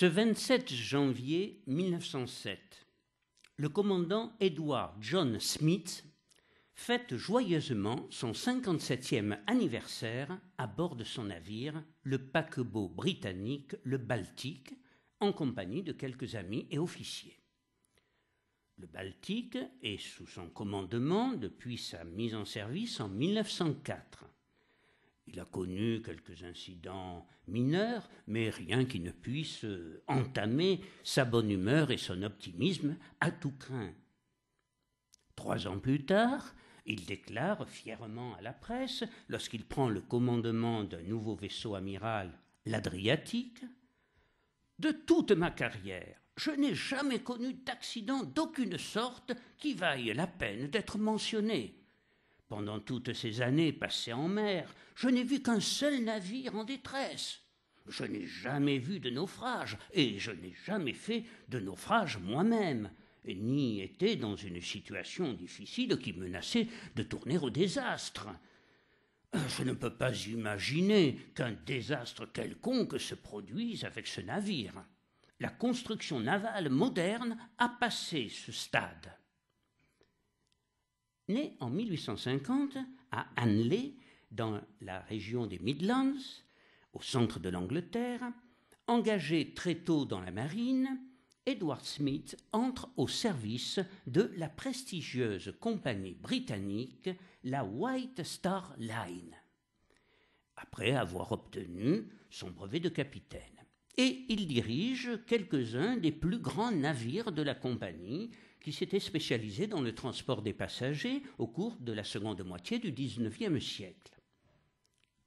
Ce 27 janvier 1907, le commandant Edward John Smith fête joyeusement son 57e anniversaire à bord de son navire, le paquebot britannique le Baltique, en compagnie de quelques amis et officiers. Le Baltique est sous son commandement depuis sa mise en service en 1904. Il a connu quelques incidents mineurs, mais rien qui ne puisse euh, entamer sa bonne humeur et son optimisme à tout craint. Trois ans plus tard, il déclare fièrement à la presse, lorsqu'il prend le commandement d'un nouveau vaisseau amiral, l'Adriatique, De toute ma carrière, je n'ai jamais connu d'accident d'aucune sorte qui vaille la peine d'être mentionné. Pendant toutes ces années passées en mer, je n'ai vu qu'un seul navire en détresse. Je n'ai jamais vu de naufrage, et je n'ai jamais fait de naufrage moi-même, ni été dans une situation difficile qui menaçait de tourner au désastre. Je ne peux pas imaginer qu'un désastre quelconque se produise avec ce navire. La construction navale moderne a passé ce stade né en 1850 à Hanley, dans la région des Midlands, au centre de l'Angleterre, engagé très tôt dans la marine, Edward Smith entre au service de la prestigieuse compagnie britannique, la White Star Line, après avoir obtenu son brevet de capitaine. Et il dirige quelques-uns des plus grands navires de la compagnie, qui s'était spécialisé dans le transport des passagers au cours de la seconde moitié du XIXe siècle.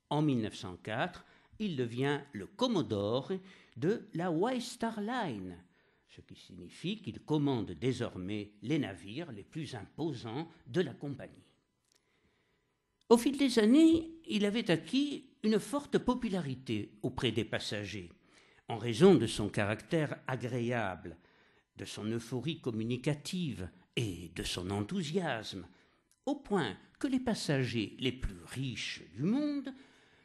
En 1904, il devient le Commodore de la Star Line, ce qui signifie qu'il commande désormais les navires les plus imposants de la compagnie. Au fil des années, il avait acquis une forte popularité auprès des passagers, en raison de son caractère agréable de son euphorie communicative et de son enthousiasme, au point que les passagers les plus riches du monde,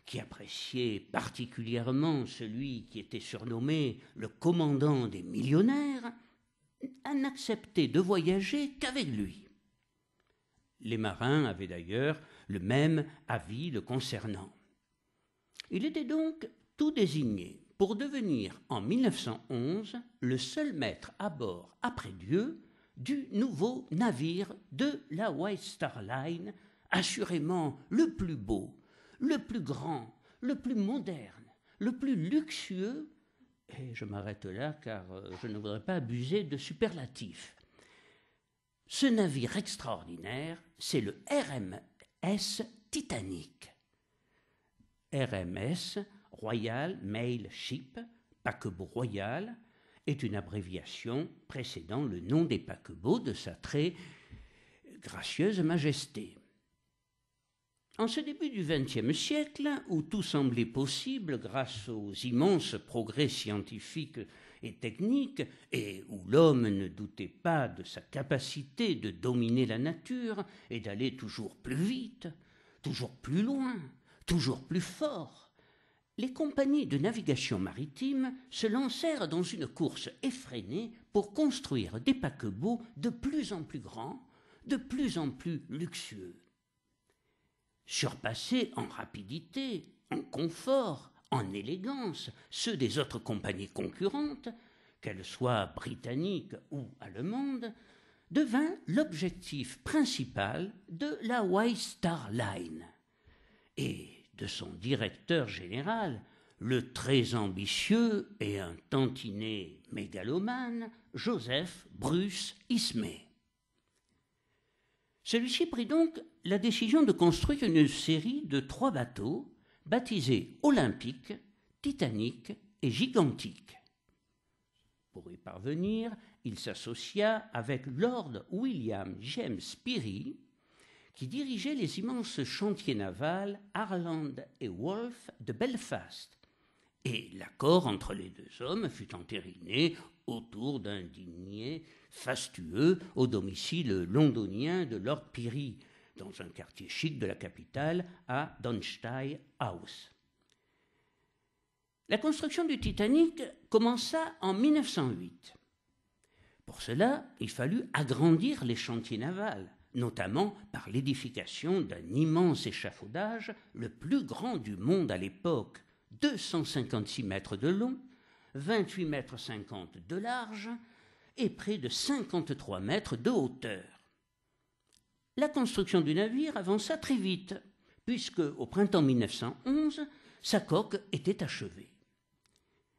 qui appréciaient particulièrement celui qui était surnommé le commandant des millionnaires, n'acceptaient de voyager qu'avec lui. Les marins avaient d'ailleurs le même avis le concernant. Il était donc tout désigné pour devenir en 1911 le seul maître à bord, après Dieu, du nouveau navire de la White Star Line, assurément le plus beau, le plus grand, le plus moderne, le plus luxueux, et je m'arrête là car euh, je ne voudrais pas abuser de superlatifs. Ce navire extraordinaire, c'est le RMS Titanic. RMS, Royal Mail Ship, paquebot royal, est une abréviation précédant le nom des paquebots de sa très gracieuse majesté. En ce début du XXe siècle, où tout semblait possible grâce aux immenses progrès scientifiques et techniques, et où l'homme ne doutait pas de sa capacité de dominer la nature et d'aller toujours plus vite, toujours plus loin, toujours plus fort, les compagnies de navigation maritime se lancèrent dans une course effrénée pour construire des paquebots de plus en plus grands, de plus en plus luxueux. Surpasser en rapidité, en confort, en élégance ceux des autres compagnies concurrentes, qu'elles soient britanniques ou allemandes, devint l'objectif principal de la White Star Line. Et de son directeur général, le très ambitieux et un tantinet mégalomane Joseph Bruce Ismay. Celui-ci prit donc la décision de construire une série de trois bateaux baptisés Olympique, Titanic et Gigantique. Pour y parvenir, il s'associa avec Lord William James Peary, qui dirigeait les immenses chantiers navals Harland et Wolfe de Belfast. Et l'accord entre les deux hommes fut entériné autour d'un dîner fastueux au domicile londonien de Lord Pirrie, dans un quartier chic de la capitale, à Donstey House. La construction du Titanic commença en 1908. Pour cela, il fallut agrandir les chantiers navals notamment par l'édification d'un immense échafaudage, le plus grand du monde à l'époque, 256 mètres de long, 28 mètres 50 de large et près de 53 mètres de hauteur. La construction du navire avança très vite, puisque au printemps 1911, sa coque était achevée.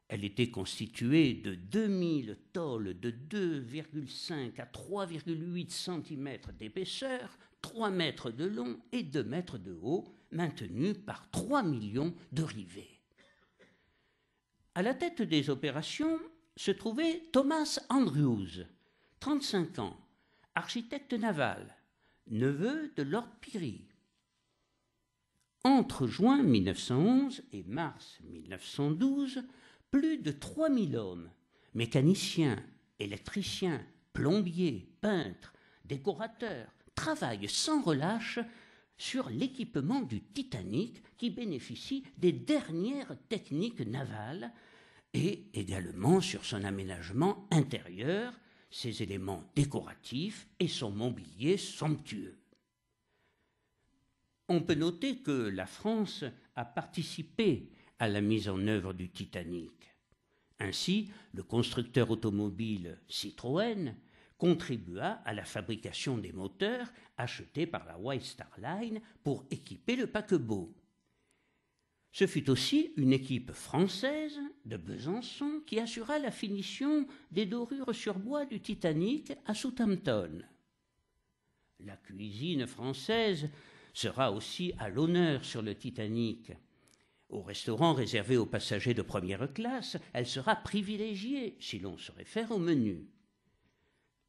Elle était constituée de 2000 tôles de 2,5 à 3,8 cm d'épaisseur, 3 mètres de long et 2 mètres de haut, maintenues par 3 millions de rivets. À la tête des opérations se trouvait Thomas Andrews, 35 ans, architecte naval, neveu de Lord Pirrie. Entre juin 1911 et mars 1912, plus de 3000 hommes, mécaniciens, électriciens, plombiers, peintres, décorateurs, travaillent sans relâche sur l'équipement du Titanic qui bénéficie des dernières techniques navales et également sur son aménagement intérieur, ses éléments décoratifs et son mobilier somptueux. On peut noter que la France a participé à la mise en œuvre du Titanic. Ainsi, le constructeur automobile Citroën contribua à la fabrication des moteurs achetés par la White Star Line pour équiper le paquebot. Ce fut aussi une équipe française de Besançon qui assura la finition des dorures sur bois du Titanic à Southampton. La cuisine française sera aussi à l'honneur sur le Titanic. Au restaurant réservé aux passagers de première classe, elle sera privilégiée si l'on se réfère au menu.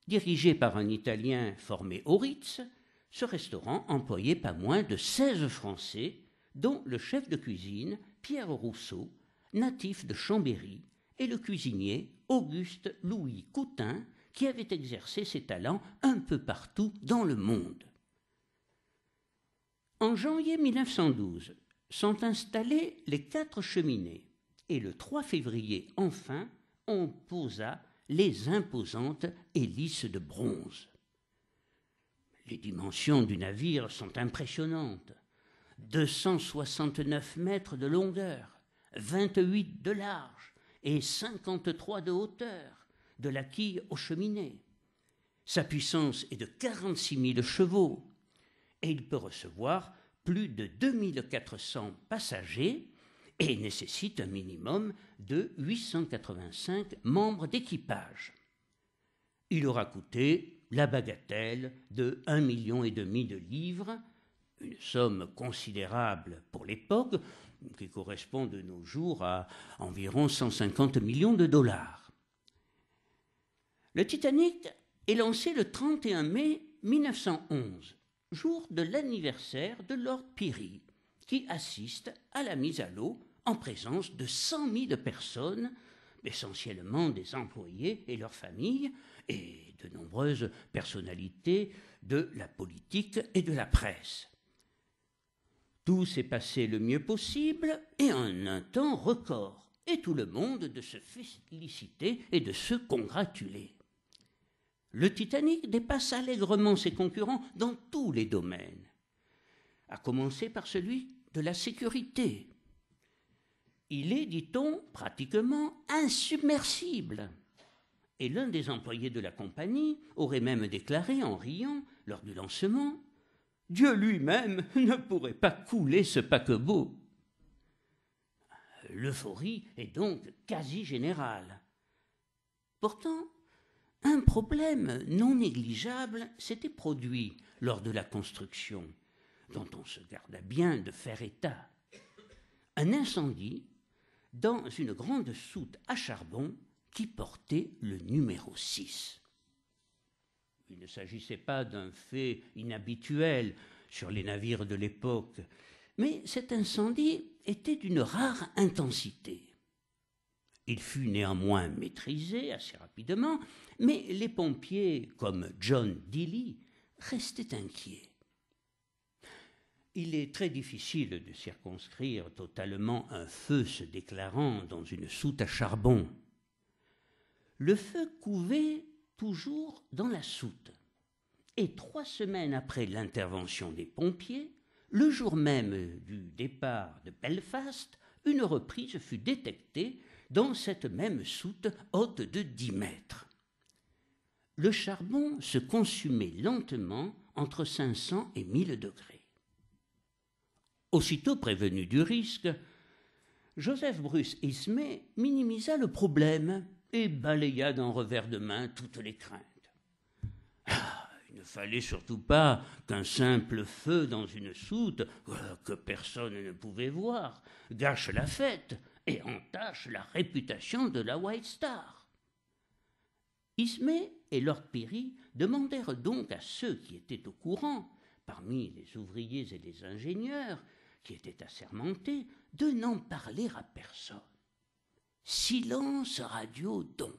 Dirigé par un Italien formé au Ritz, ce restaurant employait pas moins de 16 Français, dont le chef de cuisine, Pierre Rousseau, natif de Chambéry, et le cuisinier, Auguste Louis Coutin, qui avait exercé ses talents un peu partout dans le monde. En janvier 1912, sont installées les quatre cheminées. Et le 3 février, enfin, on posa les imposantes hélices de bronze. Les dimensions du navire sont impressionnantes. 269 mètres de longueur, 28 de large et 53 de hauteur, de la quille aux cheminées. Sa puissance est de 46 000 chevaux et il peut recevoir plus de 2400 passagers et nécessite un minimum de 885 membres d'équipage. Il aura coûté la bagatelle de 1,5 million et demi de livres, une somme considérable pour l'époque, qui correspond de nos jours à environ 150 millions de dollars. Le Titanic est lancé le 31 mai 1911 jour de l'anniversaire de Lord Piri qui assiste à la mise à l'eau en présence de cent mille personnes, essentiellement des employés et leurs familles, et de nombreuses personnalités de la politique et de la presse. Tout s'est passé le mieux possible et en un temps record, et tout le monde de se féliciter et de se congratuler. Le Titanic dépasse allègrement ses concurrents dans tous les domaines, à commencer par celui de la sécurité. Il est, dit-on, pratiquement insubmersible. Et l'un des employés de la compagnie aurait même déclaré en riant, lors du lancement, Dieu lui-même ne pourrait pas couler ce paquebot. L'euphorie est donc quasi générale. Pourtant, un problème non négligeable s'était produit lors de la construction, dont on se garda bien de faire état. Un incendie dans une grande soute à charbon qui portait le numéro 6. Il ne s'agissait pas d'un fait inhabituel sur les navires de l'époque, mais cet incendie était d'une rare intensité. Il fut néanmoins maîtrisé assez rapidement, mais les pompiers, comme John Dilly, restaient inquiets. Il est très difficile de circonscrire totalement un feu se déclarant dans une soute à charbon. Le feu couvait toujours dans la soute. Et trois semaines après l'intervention des pompiers, le jour même du départ de Belfast, une reprise fut détectée dans cette même soute haute de dix mètres. Le charbon se consumait lentement entre cents et 1000 degrés. Aussitôt prévenu du risque, Joseph Bruce Ismay minimisa le problème et balaya d'un revers de main toutes les craintes. Ah, il ne fallait surtout pas qu'un simple feu dans une soute, euh, que personne ne pouvait voir, gâche la fête et entache la réputation de la White Star. Ismay et Lord Perry demandèrent donc à ceux qui étaient au courant, parmi les ouvriers et les ingénieurs, qui étaient assermentés, de n'en parler à personne. Silence radio donc.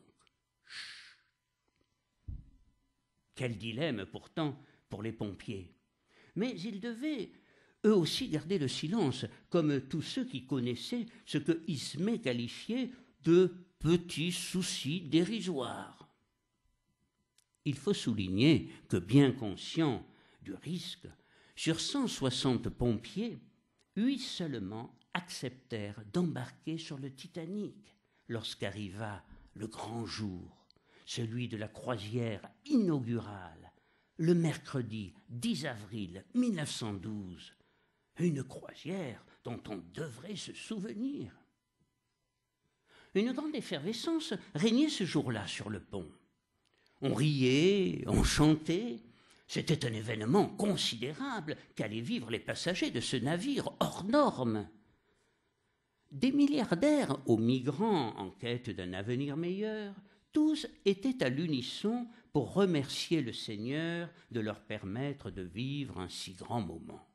Quel dilemme pourtant pour les pompiers. Mais ils devaient eux aussi gardaient le silence, comme tous ceux qui connaissaient ce que Ismé qualifiait de petits soucis dérisoires. Il faut souligner que, bien conscient du risque, sur 160 pompiers, huit seulement acceptèrent d'embarquer sur le Titanic lorsqu'arriva le grand jour, celui de la croisière inaugurale, le mercredi 10 avril 1912, une croisière dont on devrait se souvenir. Une grande effervescence régnait ce jour-là sur le pont. On riait, on chantait. C'était un événement considérable qu'allaient vivre les passagers de ce navire hors norme. Des milliardaires aux migrants en quête d'un avenir meilleur, tous étaient à l'unisson pour remercier le Seigneur de leur permettre de vivre un si grand moment.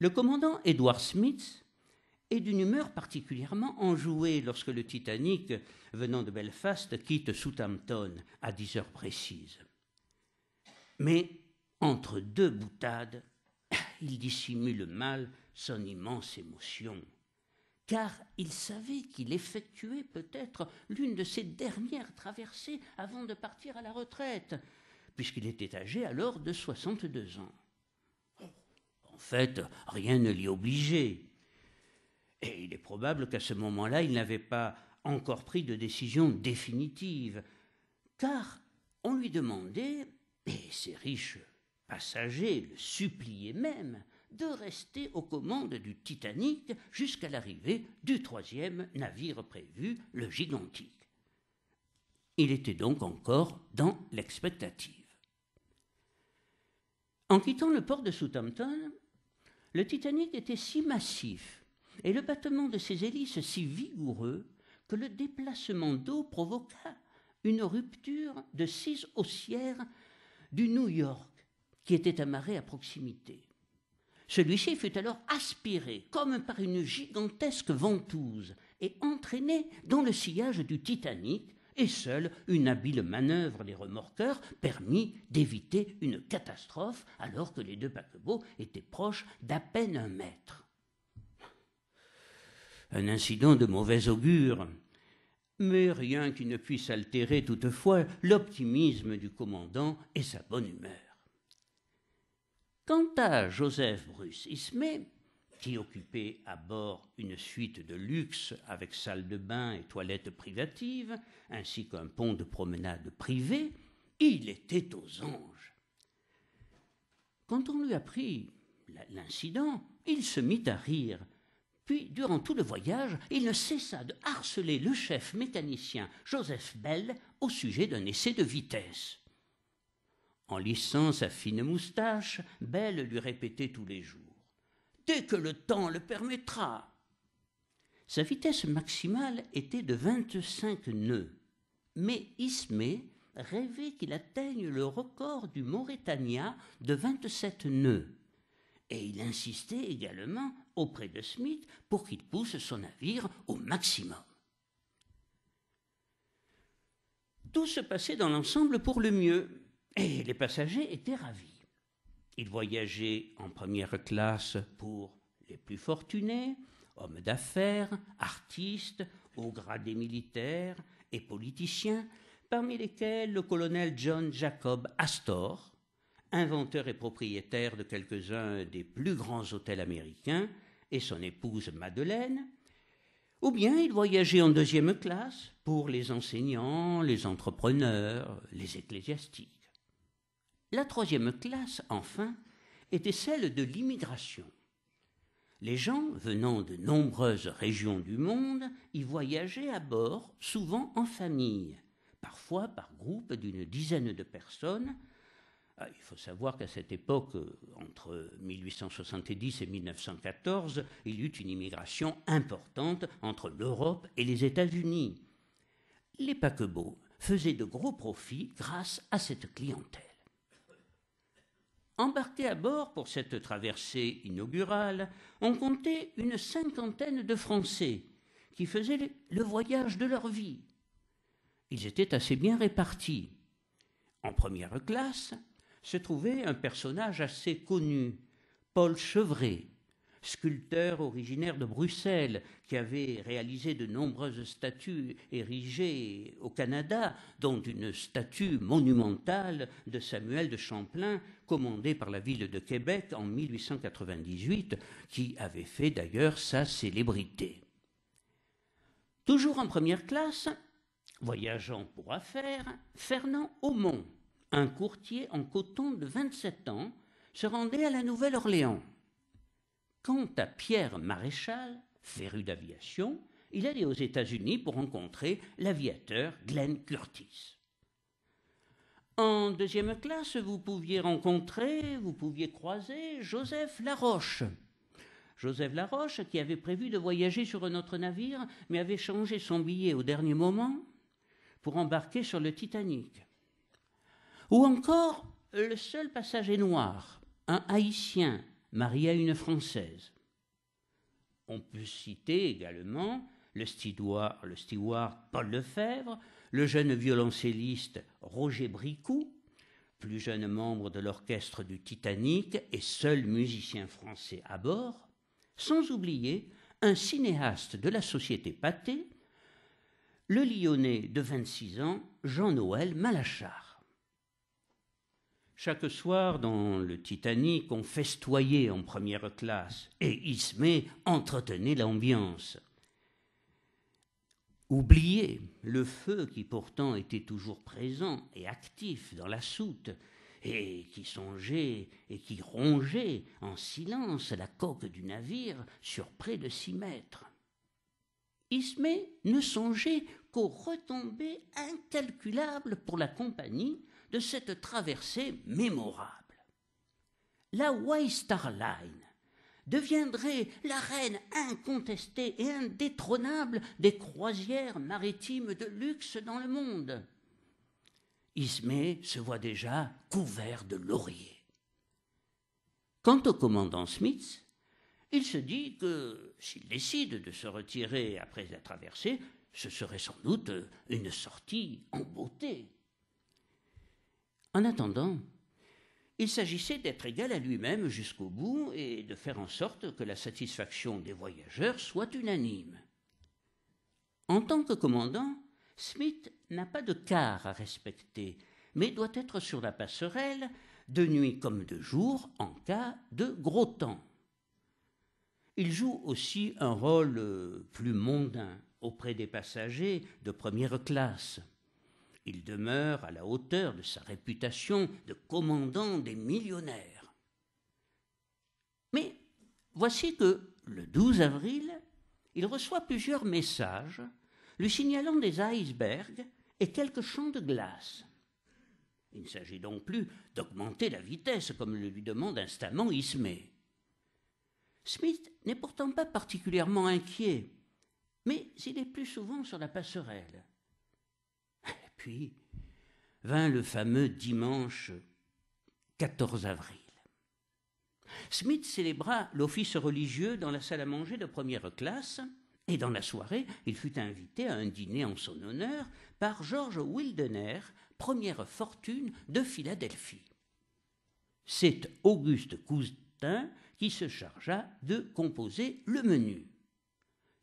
Le commandant Edward Smith est d'une humeur particulièrement enjouée lorsque le Titanic, venant de Belfast, quitte Southampton à dix heures précises. Mais entre deux boutades, il dissimule mal son immense émotion, car il savait qu'il effectuait peut-être l'une de ses dernières traversées avant de partir à la retraite, puisqu'il était âgé alors de soixante-deux ans. En fait, rien ne l'y obligeait. Et il est probable qu'à ce moment-là, il n'avait pas encore pris de décision définitive, car on lui demandait, et ses riches passagers le suppliaient même, de rester aux commandes du Titanic jusqu'à l'arrivée du troisième navire prévu, le gigantique. Il était donc encore dans l'expectative. En quittant le port de Southampton, le Titanic était si massif et le battement de ses hélices si vigoureux que le déplacement d'eau provoqua une rupture de six haussières du New York qui était amarré à proximité. Celui-ci fut alors aspiré comme par une gigantesque ventouse et entraîné dans le sillage du Titanic et seule une habile manœuvre des remorqueurs permit d'éviter une catastrophe alors que les deux paquebots étaient proches d'à peine un mètre. Un incident de mauvais augure, mais rien qui ne puisse altérer toutefois l'optimisme du commandant et sa bonne humeur. Quant à Joseph Bruce Ismay, qui occupait à bord une suite de luxe avec salle de bain et toilettes privatives, ainsi qu'un pont de promenade privé, il était aux anges. Quand on lui apprit l'incident, il se mit à rire. Puis, durant tout le voyage, il ne cessa de harceler le chef mécanicien Joseph Bell au sujet d'un essai de vitesse. En lissant sa fine moustache, Bell lui répétait tous les jours dès que le temps le permettra. Sa vitesse maximale était de 25 nœuds, mais Ismé rêvait qu'il atteigne le record du Mauritania de 27 nœuds. Et il insistait également auprès de Smith pour qu'il pousse son navire au maximum. Tout se passait dans l'ensemble pour le mieux, et les passagers étaient ravis. Il voyageait en première classe pour les plus fortunés, hommes d'affaires, artistes, hauts des militaires et politiciens, parmi lesquels le colonel John Jacob Astor, inventeur et propriétaire de quelques-uns des plus grands hôtels américains, et son épouse Madeleine, ou bien il voyageait en deuxième classe pour les enseignants, les entrepreneurs, les ecclésiastiques. La troisième classe, enfin, était celle de l'immigration. Les gens venant de nombreuses régions du monde y voyageaient à bord, souvent en famille, parfois par groupe d'une dizaine de personnes. Ah, il faut savoir qu'à cette époque, entre 1870 et 1914, il y eut une immigration importante entre l'Europe et les États-Unis. Les paquebots faisaient de gros profits grâce à cette clientèle. Embarqués à bord pour cette traversée inaugurale, on comptait une cinquantaine de Français qui faisaient le voyage de leur vie. Ils étaient assez bien répartis. En première classe se trouvait un personnage assez connu, Paul Chevret, sculpteur originaire de Bruxelles, qui avait réalisé de nombreuses statues érigées au Canada, dont une statue monumentale de Samuel de Champlain, commandée par la ville de Québec en 1898, qui avait fait d'ailleurs sa célébrité. Toujours en première classe, voyageant pour affaires, Fernand Aumont, un courtier en coton de 27 ans, se rendait à la Nouvelle-Orléans. Quant à Pierre Maréchal, féru d'aviation, il allait aux États-Unis pour rencontrer l'aviateur Glenn Curtis. En deuxième classe, vous pouviez rencontrer, vous pouviez croiser Joseph Laroche. Joseph Laroche, qui avait prévu de voyager sur un autre navire, mais avait changé son billet au dernier moment pour embarquer sur le Titanic. Ou encore le seul passager noir, un haïtien marié à une Française. On peut citer également le steward, le Paul Lefebvre, le jeune violoncelliste Roger Bricou, plus jeune membre de l'orchestre du Titanic et seul musicien français à bord, sans oublier un cinéaste de la société Pathé, le Lyonnais de 26 ans, Jean-Noël Malachard. Chaque soir, dans le Titanic, on festoyait en première classe et Ismé entretenait l'ambiance. Oubliez le feu qui pourtant était toujours présent et actif dans la soute, et qui songeait et qui rongeait en silence la coque du navire sur près de six mètres. Ismé ne songeait qu'aux retombées incalculables pour la compagnie de cette traversée mémorable. La White Star Line deviendrait la reine incontestée et indétrônable des croisières maritimes de luxe dans le monde. Ismay se voit déjà couvert de lauriers. Quant au commandant Smith, il se dit que s'il décide de se retirer après la traversée, ce serait sans doute une sortie en beauté. En attendant, il s'agissait d'être égal à lui-même jusqu'au bout et de faire en sorte que la satisfaction des voyageurs soit unanime. En tant que commandant, Smith n'a pas de quart à respecter, mais doit être sur la passerelle, de nuit comme de jour, en cas de gros temps. Il joue aussi un rôle euh, plus mondain auprès des passagers de première classe. Il demeure à la hauteur de sa réputation de commandant des millionnaires. Mais voici que, le 12 avril, il reçoit plusieurs messages lui signalant des icebergs et quelques champs de glace. Il ne s'agit donc plus d'augmenter la vitesse comme le lui demande instamment Ismé. Smith n'est pourtant pas particulièrement inquiet, mais il est plus souvent sur la passerelle. Puis vint le fameux dimanche 14 avril. Smith célébra l'office religieux dans la salle à manger de première classe, et dans la soirée, il fut invité à un dîner en son honneur par George Wildener, première fortune de Philadelphie. C'est Auguste Coustin qui se chargea de composer le menu.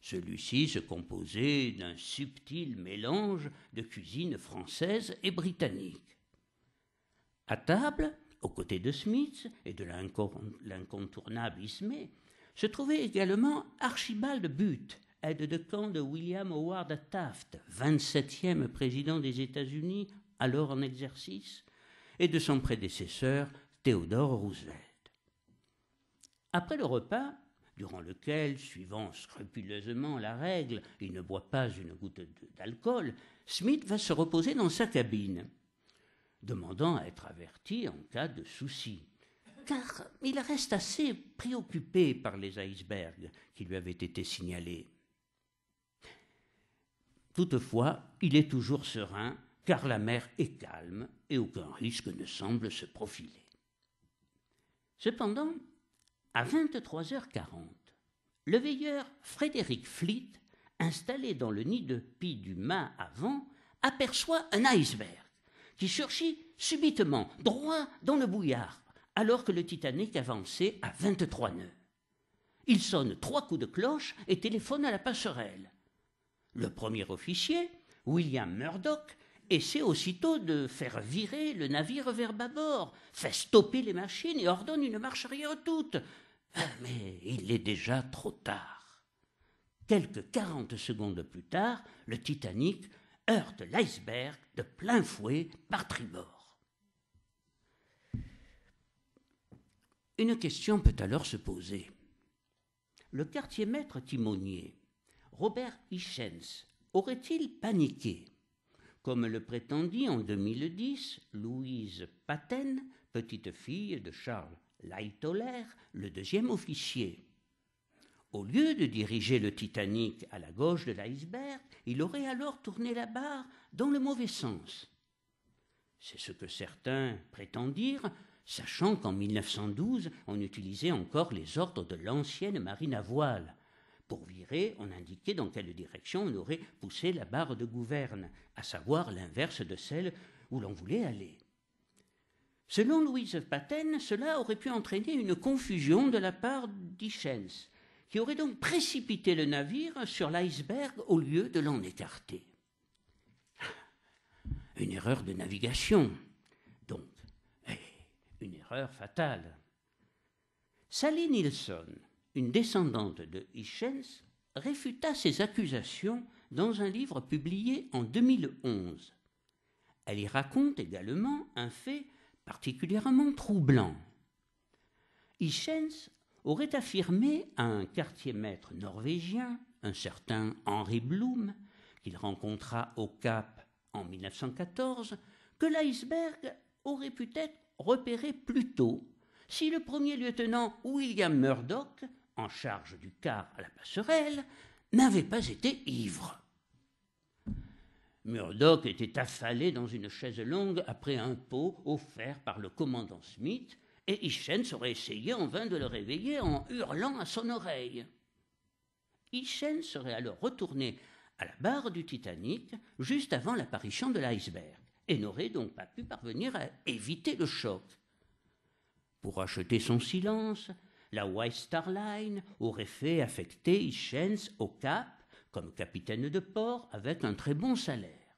Celui-ci se composait d'un subtil mélange de cuisine française et britannique. À table, aux côtés de Smith et de l'incontournable Ismay, se trouvait également Archibald Butte, aide de camp de William Howard Taft, 27e président des États-Unis, alors en exercice, et de son prédécesseur Theodore Roosevelt. Après le repas, durant lequel, suivant scrupuleusement la règle, il ne boit pas une goutte d'alcool, Smith va se reposer dans sa cabine, demandant à être averti en cas de souci. Car il reste assez préoccupé par les icebergs qui lui avaient été signalés. Toutefois, il est toujours serein, car la mer est calme et aucun risque ne semble se profiler. Cependant, à 23h40, le veilleur Frédéric Fleet, installé dans le nid de pie du mât avant, aperçoit un iceberg qui surgit subitement, droit dans le bouillard, alors que le Titanic avançait à 23 nœuds. Il sonne trois coups de cloche et téléphone à la passerelle. Le premier officier, William Murdoch, essaie aussitôt de faire virer le navire vers bâbord, fait stopper les machines et ordonne une marche arrière toute, mais il est déjà trop tard. Quelques quarante secondes plus tard, le Titanic heurte l'iceberg de plein fouet par tribord. Une question peut alors se poser. Le quartier maître timonier, Robert Hichens, aurait-il paniqué Comme le prétendit en 2010 Louise Paten, petite fille de Charles le deuxième officier. Au lieu de diriger le Titanic à la gauche de l'iceberg, il aurait alors tourné la barre dans le mauvais sens. C'est ce que certains prétendirent, sachant qu'en 1912, on utilisait encore les ordres de l'ancienne marine à voile. Pour virer, on indiquait dans quelle direction on aurait poussé la barre de gouverne, à savoir l'inverse de celle où l'on voulait aller. Selon Louise Patten, cela aurait pu entraîner une confusion de la part d'Ichens, qui aurait donc précipité le navire sur l'iceberg au lieu de l'en écarter. Ah, une erreur de navigation, donc, eh, une erreur fatale. Sally Nilsson, une descendante de Ichens, réfuta ces accusations dans un livre publié en 2011. Elle y raconte également un fait particulièrement troublant. Hichens aurait affirmé à un quartier maître norvégien, un certain Henri Blum, qu'il rencontra au Cap en 1914, que l'iceberg aurait pu être repéré plus tôt si le premier lieutenant William Murdoch, en charge du car à la passerelle, n'avait pas été ivre. Murdoch était affalé dans une chaise longue après un pot offert par le commandant Smith, et Hichens aurait essayé en vain de le réveiller en hurlant à son oreille. Hichens serait alors retourné à la barre du Titanic juste avant l'apparition de l'iceberg et n'aurait donc pas pu parvenir à éviter le choc. Pour acheter son silence, la White Star Line aurait fait affecter Hichens au Cap comme capitaine de port avec un très bon salaire.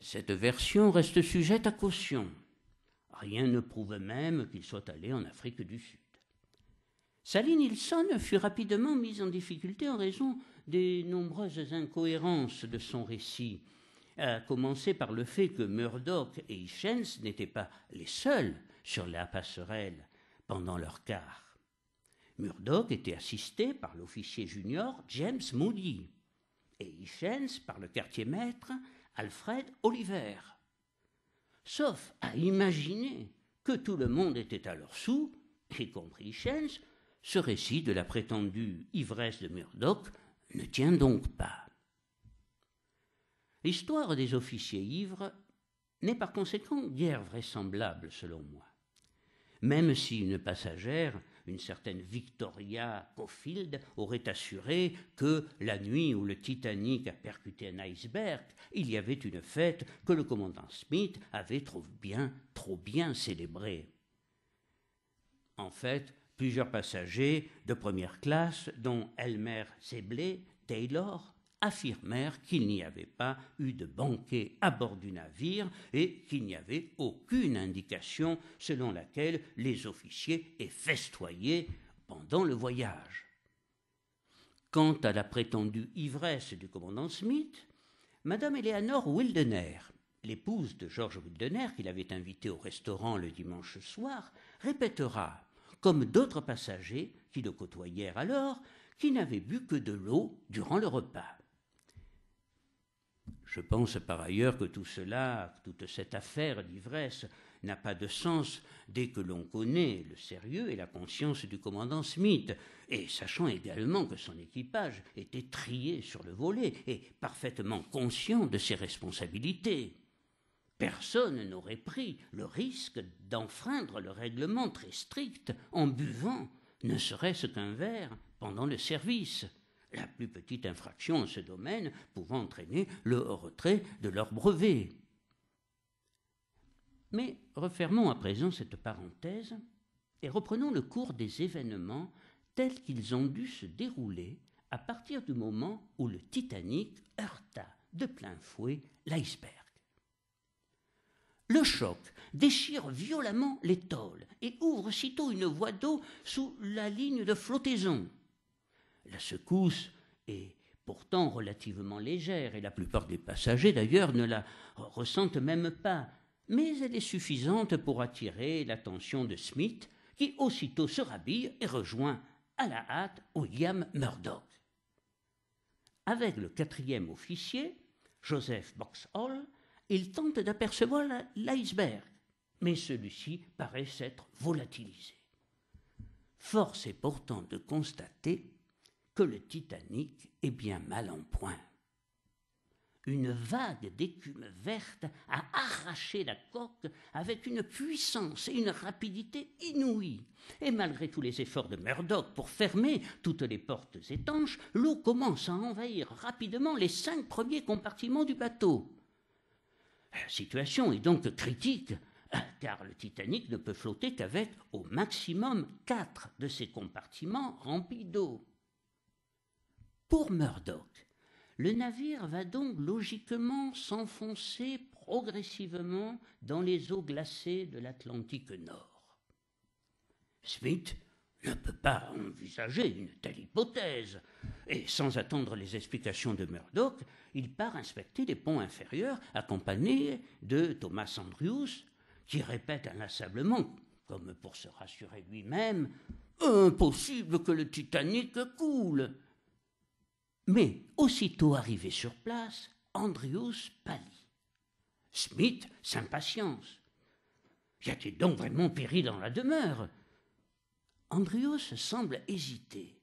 Cette version reste sujette à caution. Rien ne prouve même qu'il soit allé en Afrique du Sud. Sally Nilsson fut rapidement mise en difficulté en raison des nombreuses incohérences de son récit, à commencer par le fait que Murdoch et Hichens n'étaient pas les seuls sur la passerelle pendant leur quart. Murdoch était assisté par l'officier junior James Moody et Hichens par le quartier-maître Alfred Oliver. Sauf à imaginer que tout le monde était alors sous, y compris Hichens, ce récit de la prétendue ivresse de Murdoch ne tient donc pas. L'histoire des officiers ivres n'est par conséquent guère vraisemblable selon moi, même si une passagère une certaine Victoria Cofield aurait assuré que la nuit où le Titanic a percuté un iceberg, il y avait une fête que le commandant Smith avait trop bien, trop bien célébrée. En fait, plusieurs passagers de première classe, dont Elmer Seblé, Taylor, affirmèrent qu'il n'y avait pas eu de banquet à bord du navire et qu'il n'y avait aucune indication selon laquelle les officiers aient festoyé pendant le voyage. Quant à la prétendue ivresse du commandant Smith, Madame Eleanor Wildener, l'épouse de George Wildener, qu'il avait invité au restaurant le dimanche soir, répétera, comme d'autres passagers qui le côtoyèrent alors, qu'il n'avait bu que de l'eau durant le repas. Je pense par ailleurs que tout cela, toute cette affaire d'ivresse, n'a pas de sens dès que l'on connaît le sérieux et la conscience du commandant Smith, et sachant également que son équipage était trié sur le volet et parfaitement conscient de ses responsabilités. Personne n'aurait pris le risque d'enfreindre le règlement très strict en buvant ne serait-ce qu'un verre pendant le service la plus petite infraction en ce domaine pouvant entraîner le retrait de leur brevet. Mais refermons à présent cette parenthèse et reprenons le cours des événements tels qu'ils ont dû se dérouler à partir du moment où le Titanic heurta de plein fouet l'iceberg. Le choc déchire violemment les et ouvre sitôt une voie d'eau sous la ligne de flottaison la secousse est pourtant relativement légère, et la plupart des passagers d'ailleurs ne la ressentent même pas, mais elle est suffisante pour attirer l'attention de Smith, qui aussitôt se rhabille et rejoint à la hâte William Murdoch. Avec le quatrième officier, Joseph Boxhall, il tente d'apercevoir l'iceberg, mais celui-ci paraît s'être volatilisé. Force est pourtant de constater que le Titanic est bien mal en point. Une vague d'écume verte a arraché la coque avec une puissance et une rapidité inouïes. Et malgré tous les efforts de Murdoch pour fermer toutes les portes étanches, l'eau commence à envahir rapidement les cinq premiers compartiments du bateau. La situation est donc critique, car le Titanic ne peut flotter qu'avec au maximum quatre de ses compartiments remplis d'eau. Pour Murdoch, le navire va donc logiquement s'enfoncer progressivement dans les eaux glacées de l'Atlantique Nord. Smith ne peut pas envisager une telle hypothèse, et sans attendre les explications de Murdoch, il part inspecter les ponts inférieurs, accompagné de Thomas Andrews, qui répète inlassablement, comme pour se rassurer lui-même, Impossible que le Titanic coule. Mais aussitôt arrivé sur place, Andrius pâlit. Smith s'impatience. Y a-t-il donc vraiment péri dans la demeure Andrius semble hésiter.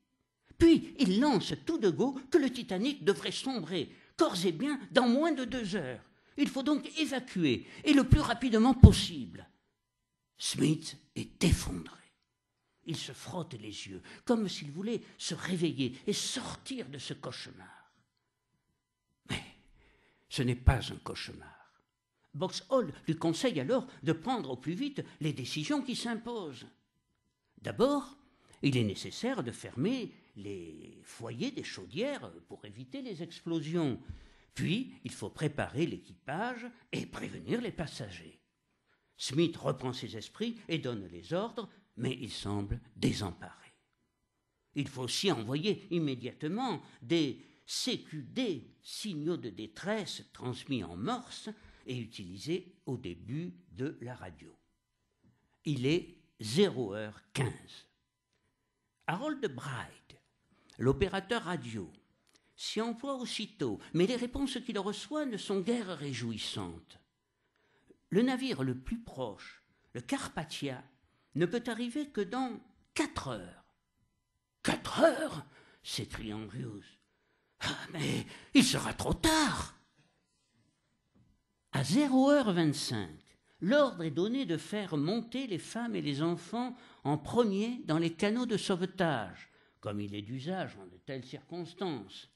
Puis il lance tout de go que le Titanic devrait sombrer, corps et bien, dans moins de deux heures. Il faut donc évacuer, et le plus rapidement possible. Smith est effondré. Il se frotte les yeux, comme s'il voulait se réveiller et sortir de ce cauchemar. Mais ce n'est pas un cauchemar. Boxhall lui conseille alors de prendre au plus vite les décisions qui s'imposent. D'abord, il est nécessaire de fermer les foyers des chaudières pour éviter les explosions. Puis, il faut préparer l'équipage et prévenir les passagers. Smith reprend ses esprits et donne les ordres mais il semble désemparé. Il faut aussi envoyer immédiatement des CQD, signaux de détresse transmis en morse et utilisés au début de la radio. Il est 0h15. Harold Bride, l'opérateur radio, s'y emploie aussitôt, mais les réponses qu'il reçoit ne sont guère réjouissantes. Le navire le plus proche, le Carpathia, ne peut arriver que dans quatre heures. Quatre heures s'écrie Andrews. Ah, mais il sera trop tard. À 0h25, l'ordre est donné de faire monter les femmes et les enfants en premier dans les canaux de sauvetage, comme il est d'usage en de telles circonstances.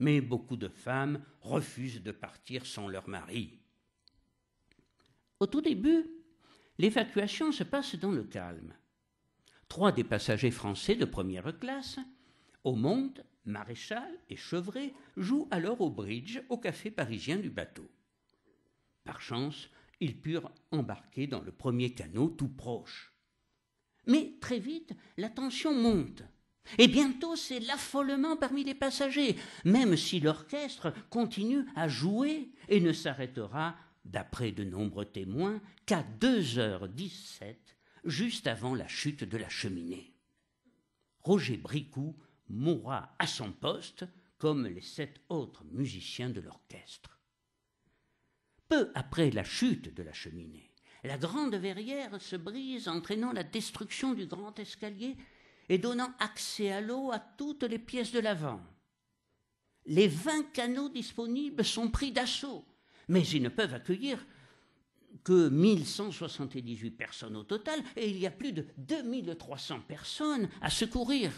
Mais beaucoup de femmes refusent de partir sans leur mari. Au tout début, l'évacuation se passe dans le calme. Trois des passagers français de première classe, Aumont, Maréchal et Chevret, jouent alors au bridge au café parisien du bateau. Par chance, ils purent embarquer dans le premier canot tout proche. Mais très vite, la tension monte. Et bientôt, c'est l'affolement parmi les passagers, même si l'orchestre continue à jouer et ne s'arrêtera d'après de nombreux témoins, qu'à 2h17, juste avant la chute de la cheminée. Roger Bricou mourra à son poste, comme les sept autres musiciens de l'orchestre. Peu après la chute de la cheminée, la grande verrière se brise, entraînant la destruction du grand escalier et donnant accès à l'eau à toutes les pièces de l'avant. Les vingt canaux disponibles sont pris d'assaut mais ils ne peuvent accueillir que 1178 personnes au total, et il y a plus de 2300 personnes à secourir.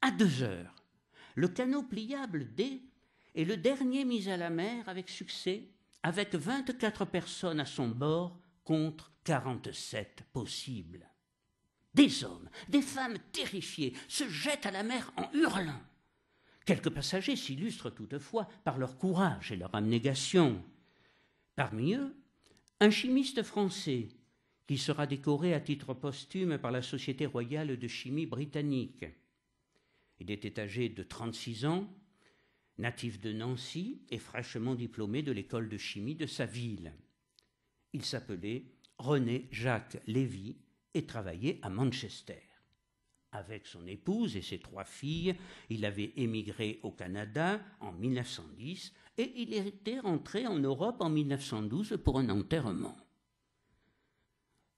À deux heures, le canot pliable D est le dernier mis à la mer avec succès, avec 24 personnes à son bord contre 47 possibles. Des hommes, des femmes terrifiées se jettent à la mer en hurlant. Quelques passagers s'illustrent toutefois par leur courage et leur abnégation. Parmi eux, un chimiste français qui sera décoré à titre posthume par la Société royale de chimie britannique. Il était âgé de 36 ans, natif de Nancy et fraîchement diplômé de l'école de chimie de sa ville. Il s'appelait René Jacques Lévy et travaillait à Manchester. Avec son épouse et ses trois filles, il avait émigré au Canada en 1910 et il était rentré en Europe en 1912 pour un enterrement.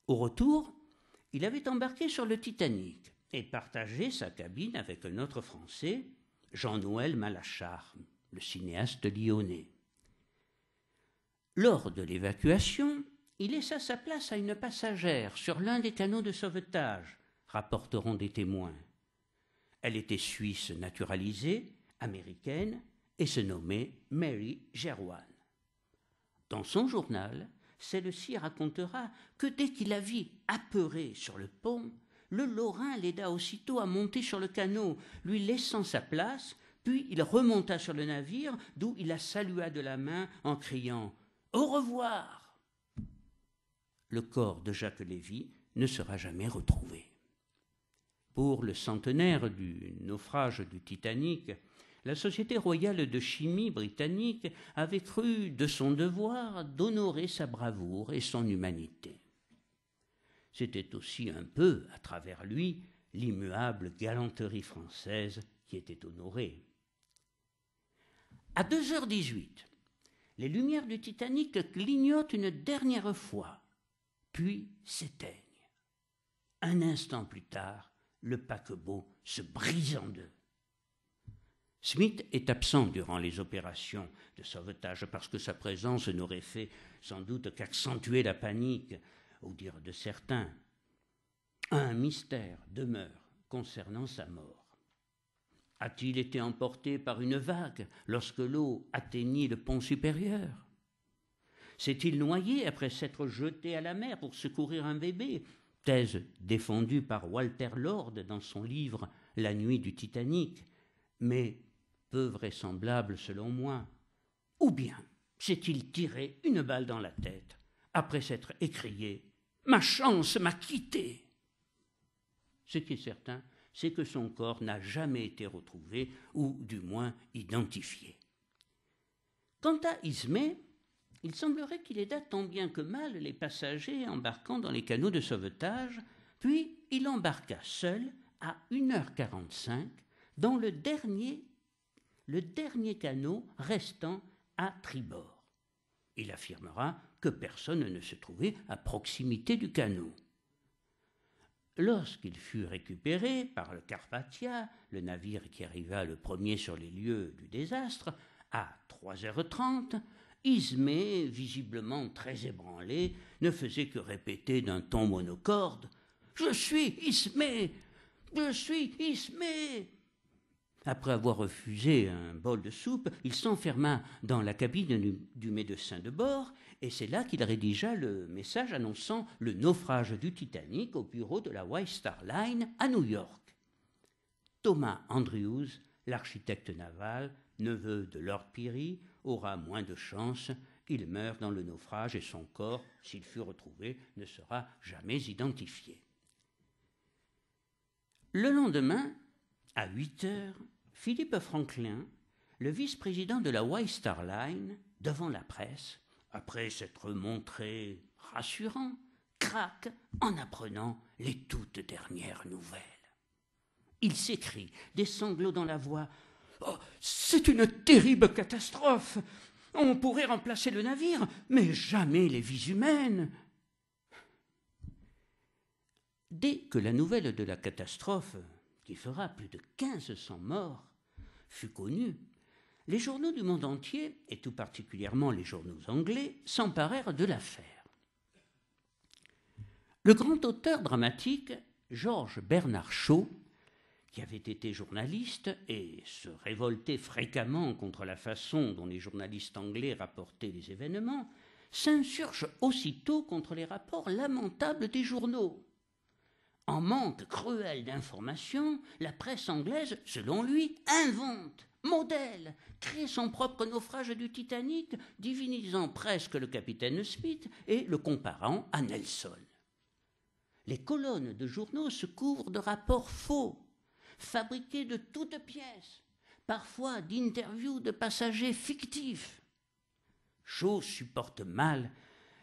Au retour, il avait embarqué sur le Titanic et partagé sa cabine avec un autre Français, Jean-Noël Malachar, le cinéaste lyonnais. Lors de l'évacuation, il laissa sa place à une passagère sur l'un des canaux de sauvetage, rapporteront des témoins. Elle était suisse naturalisée, américaine, et se nommait Mary Gerwan. Dans son journal, celle-ci racontera que dès qu'il la vit apeurée sur le pont, le Lorrain l'aida aussitôt à monter sur le canot, lui laissant sa place, puis il remonta sur le navire, d'où il la salua de la main en criant Au revoir Le corps de Jacques Lévy ne sera jamais retrouvé pour le centenaire du naufrage du Titanic, la Société royale de chimie britannique avait cru de son devoir d'honorer sa bravoure et son humanité. C'était aussi un peu, à travers lui, l'immuable galanterie française qui était honorée. À 2h18, les lumières du Titanic clignotent une dernière fois, puis s'éteignent. Un instant plus tard, le paquebot se brise en deux. Smith est absent durant les opérations de sauvetage parce que sa présence n'aurait fait sans doute qu'accentuer la panique, au dire de certains. Un mystère demeure concernant sa mort. A-t-il été emporté par une vague lorsque l'eau atteignit le pont supérieur S'est-il noyé après s'être jeté à la mer pour secourir un bébé thèse défendue par Walter Lord dans son livre La nuit du Titanic, mais peu vraisemblable selon moi. Ou bien s'est-il tiré une balle dans la tête après s'être écrié Ma chance m'a quitté Ce qui est certain, c'est que son corps n'a jamais été retrouvé ou du moins identifié. Quant à il semblerait qu'il aida tant bien que mal les passagers embarquant dans les canaux de sauvetage, puis il embarqua seul à 1h45 dans le dernier, le dernier canot restant à tribord. Il affirmera que personne ne se trouvait à proximité du canot. Lorsqu'il fut récupéré par le Carpathia, le navire qui arriva le premier sur les lieux du désastre, à 3h30, Ismé, visiblement très ébranlé, ne faisait que répéter d'un ton monocorde Je suis Ismé Je suis Ismé Après avoir refusé un bol de soupe, il s'enferma dans la cabine du, médecin de bord et c'est là qu'il rédigea le message annonçant le naufrage du Titanic au bureau de la White Star Line à New York. Thomas Andrews, l'architecte naval, neveu de Lord Peary, aura moins de chances il meurt dans le naufrage et son corps, s'il fut retrouvé, ne sera jamais identifié. Le lendemain, à 8 heures, Philippe Franklin, le vice-président de la White Star Line, devant la presse, après s'être montré rassurant, craque en apprenant les toutes dernières nouvelles. Il s'écrie, des sanglots dans la voix Oh, c'est une terrible catastrophe. On pourrait remplacer le navire, mais jamais les vies humaines. Dès que la nouvelle de la catastrophe, qui fera plus de 1500 morts, fut connue, les journaux du monde entier, et tout particulièrement les journaux anglais, s'emparèrent de l'affaire. Le grand auteur dramatique, Georges Bernard Shaw, qui avait été journaliste et se révoltait fréquemment contre la façon dont les journalistes anglais rapportaient les événements, s'insurge aussitôt contre les rapports lamentables des journaux. En manque cruel d'informations, la presse anglaise, selon lui, invente, modèle, crée son propre naufrage du Titanic, divinisant presque le capitaine Smith et le comparant à Nelson. Les colonnes de journaux se couvrent de rapports faux, fabriqués de toutes pièces, parfois d'interviews de passagers fictifs. Shaw supporte mal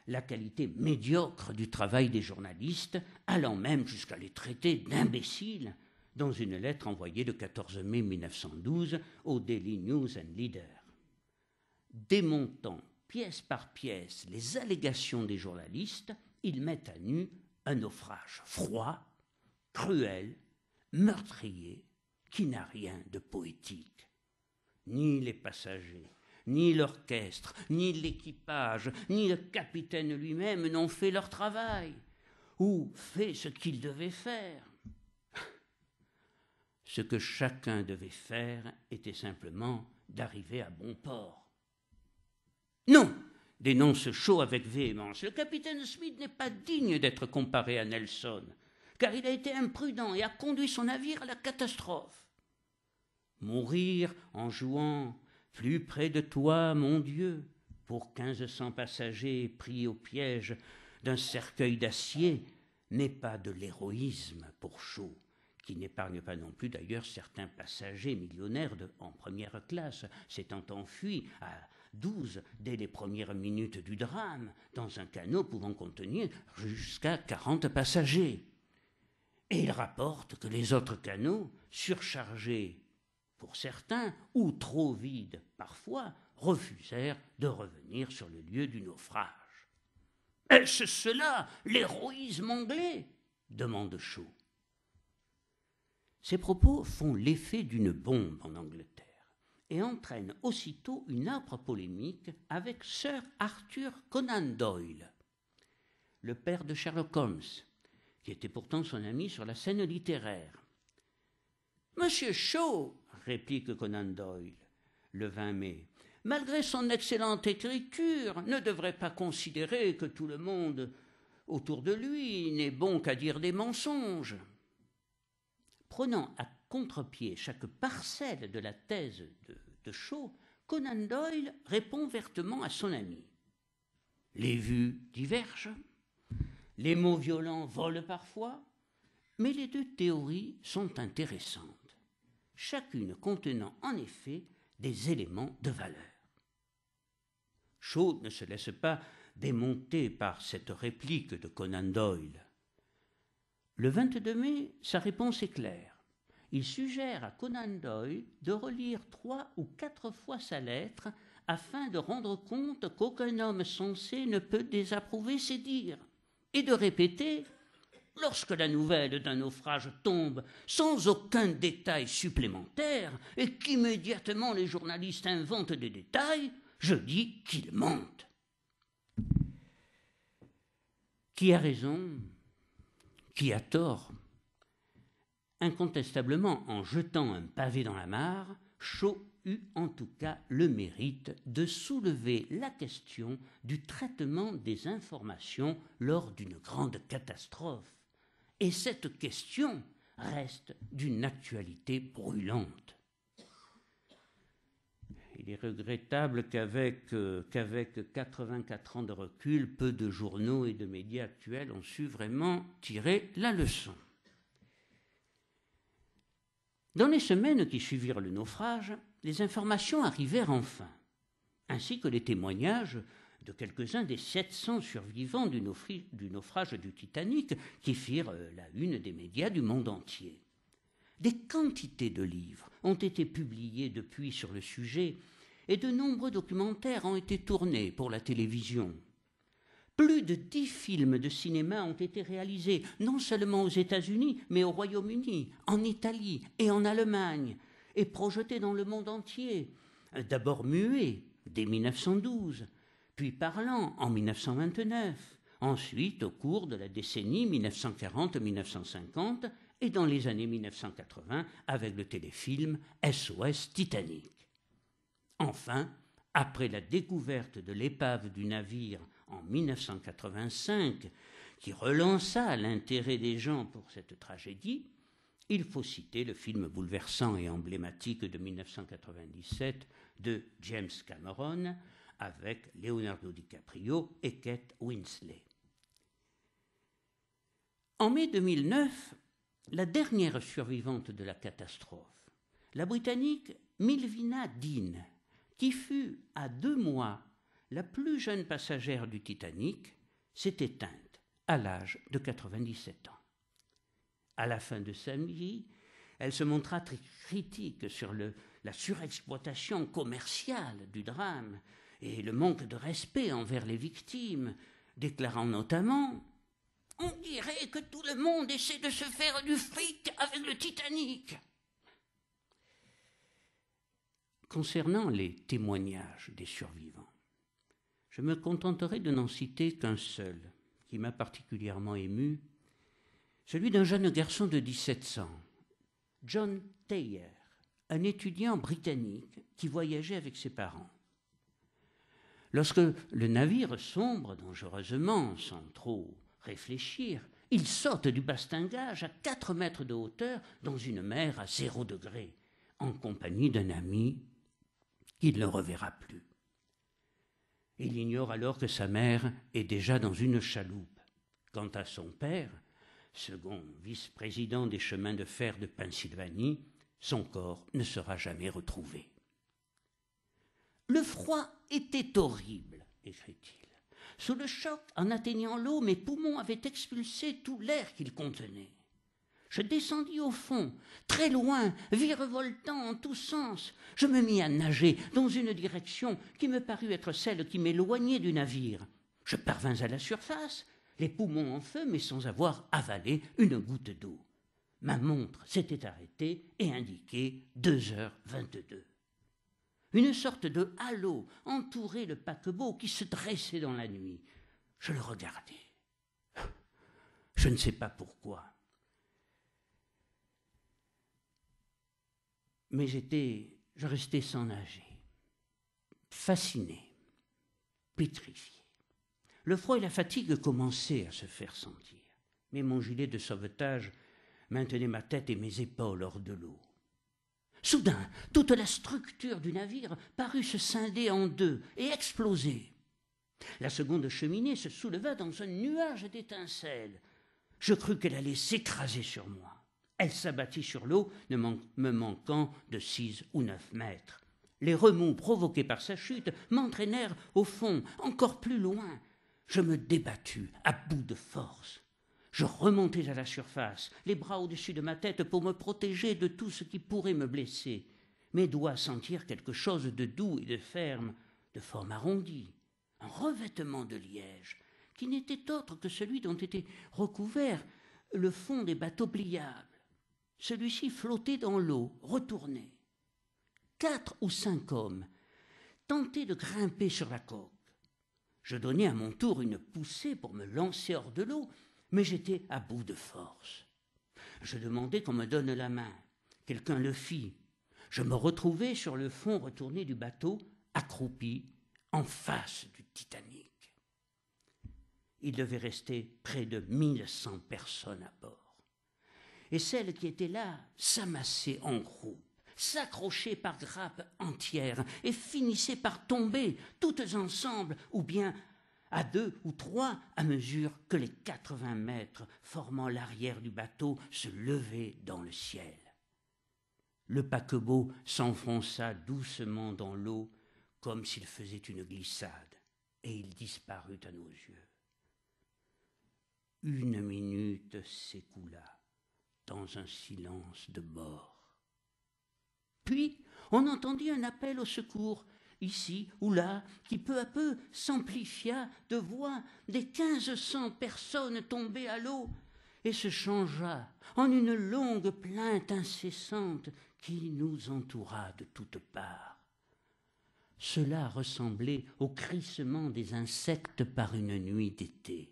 la qualité médiocre du travail des journalistes, allant même jusqu'à les traiter d'imbéciles dans une lettre envoyée le 14 mai 1912 au Daily News and Leader. Démontant pièce par pièce les allégations des journalistes, ils mettent à nu un naufrage froid, cruel, meurtrier qui n'a rien de poétique. Ni les passagers, ni l'orchestre, ni l'équipage, ni le capitaine lui-même n'ont fait leur travail, ou fait ce qu'ils devaient faire. Ce que chacun devait faire était simplement d'arriver à bon port. Non, dénonce Shaw avec véhémence, le capitaine Smith n'est pas digne d'être comparé à Nelson car il a été imprudent et a conduit son navire à la catastrophe. Mourir en jouant plus près de toi, mon Dieu, pour quinze cents passagers pris au piège d'un cercueil d'acier, n'est pas de l'héroïsme pour chaud, qui n'épargne pas non plus d'ailleurs certains passagers millionnaires de, en première classe, s'étant enfuis à douze dès les premières minutes du drame, dans un canot pouvant contenir jusqu'à quarante passagers. Et il rapporte que les autres canaux, surchargés pour certains, ou trop vides parfois, refusèrent de revenir sur le lieu du naufrage. Est-ce cela l'héroïsme anglais demande Shaw. Ces propos font l'effet d'une bombe en Angleterre et entraînent aussitôt une âpre polémique avec Sir Arthur Conan Doyle, le père de Sherlock Holmes, qui était pourtant son ami sur la scène littéraire. Monsieur Shaw, réplique Conan Doyle le 20 mai, malgré son excellente écriture, ne devrait pas considérer que tout le monde autour de lui n'est bon qu'à dire des mensonges. Prenant à contre-pied chaque parcelle de la thèse de, de Shaw, Conan Doyle répond vertement à son ami. Les vues divergent, les mots violents volent parfois, mais les deux théories sont intéressantes, chacune contenant en effet des éléments de valeur. Shaw ne se laisse pas démonter par cette réplique de Conan Doyle. Le 22 mai, sa réponse est claire. Il suggère à Conan Doyle de relire trois ou quatre fois sa lettre afin de rendre compte qu'aucun homme sensé ne peut désapprouver ses dires et de répéter, lorsque la nouvelle d'un naufrage tombe sans aucun détail supplémentaire et qu'immédiatement les journalistes inventent des détails, je dis qu'ils mentent. Qui a raison Qui a tort Incontestablement, en jetant un pavé dans la mare, chaud en tout cas le mérite de soulever la question du traitement des informations lors d'une grande catastrophe. Et cette question reste d'une actualité brûlante. Il est regrettable qu'avec 84 euh, ans de recul, peu de journaux et de médias actuels ont su vraiment tirer la leçon. Dans les semaines qui suivirent le naufrage, les informations arrivèrent enfin, ainsi que les témoignages de quelques-uns des 700 survivants du, naufrage du Titanic qui firent euh, la une des médias du monde entier. Des quantités de livres ont été publiés depuis sur le sujet et de nombreux documentaires ont été tournés pour la télévision. Plus de dix films de cinéma ont été réalisés, non seulement aux États-Unis, mais au Royaume-Uni, en Italie et en Allemagne, et projeté dans le monde entier, d'abord muet dès 1912, puis parlant en 1929, ensuite au cours de la décennie 1940-1950 et dans les années 1980 avec le téléfilm SOS Titanic. Enfin, après la découverte de l'épave du navire en 1985, qui relança l'intérêt des gens pour cette tragédie, il faut citer le film bouleversant et emblématique de 1997 de James Cameron avec Leonardo DiCaprio et Kate Winslet. En mai 2009, la dernière survivante de la catastrophe, la Britannique Milvina Dean, qui fut à deux mois la plus jeune passagère du Titanic, s'est éteinte à l'âge de 97 ans à la fin de sa Elle se montra très critique sur la surexploitation commerciale du drame et le manque de respect envers les victimes, déclarant notamment On dirait que tout le monde essaie de se faire du fric avec le Titanic. Concernant les témoignages des survivants, je me contenterai de n'en citer qu'un seul, qui m'a particulièrement ému celui d'un jeune garçon de 17 ans, John Taylor, un étudiant britannique qui voyageait avec ses parents. Lorsque le navire sombre dangereusement, sans trop réfléchir, il saute du bastingage à 4 mètres de hauteur dans une mer à zéro degré, en compagnie d'un ami qu'il ne reverra plus. Il ignore alors que sa mère est déjà dans une chaloupe. Quant à son père, second vice-président des chemins de fer de Pennsylvanie, son corps ne sera jamais retrouvé. Le froid était horrible, écrit-il. Sous le choc, en atteignant l'eau, mes poumons avaient expulsé tout l'air qu'ils contenaient. Je descendis au fond, très loin, virevoltant en tous sens. Je me mis à nager dans une direction qui me parut être celle qui m'éloignait du navire. Je parvins à la surface, les poumons en feu, mais sans avoir avalé une goutte d'eau. Ma montre s'était arrêtée et indiquait 2h22. Une sorte de halo entourait le paquebot qui se dressait dans la nuit. Je le regardais. Je ne sais pas pourquoi. Mais j'étais, je restais sans nager, fasciné, pétrifié. Le froid et la fatigue commençaient à se faire sentir, mais mon gilet de sauvetage maintenait ma tête et mes épaules hors de l'eau. Soudain, toute la structure du navire parut se scinder en deux et exploser. La seconde cheminée se souleva dans un nuage d'étincelles. Je crus qu'elle allait s'écraser sur moi. Elle s'abattit sur l'eau, ne me manquant de six ou neuf mètres. Les remous provoqués par sa chute m'entraînèrent au fond, encore plus loin, je me débattus à bout de force. Je remontais à la surface, les bras au-dessus de ma tête pour me protéger de tout ce qui pourrait me blesser. Mes doigts sentirent quelque chose de doux et de ferme, de forme arrondie, un revêtement de liège, qui n'était autre que celui dont était recouvert le fond des bateaux pliables. Celui-ci flottait dans l'eau, retourné. Quatre ou cinq hommes tentaient de grimper sur la coque. Je donnais à mon tour une poussée pour me lancer hors de l'eau, mais j'étais à bout de force. Je demandai qu'on me donne la main. Quelqu'un le fit. Je me retrouvai sur le fond retourné du bateau, accroupi, en face du Titanic. Il devait rester près de cent personnes à bord. Et celles qui étaient là s'amassaient en roue s'accrochaient par grappes entières et finissaient par tomber toutes ensemble ou bien à deux ou trois à mesure que les quatre-vingts mètres formant l'arrière du bateau se levaient dans le ciel. Le paquebot s'enfonça doucement dans l'eau comme s'il faisait une glissade et il disparut à nos yeux. Une minute s'écoula dans un silence de mort. Puis, on entendit un appel au secours, ici ou là, qui peu à peu s'amplifia de voix des quinze cents personnes tombées à l'eau, et se changea en une longue plainte incessante qui nous entoura de toutes parts. Cela ressemblait au crissement des insectes par une nuit d'été.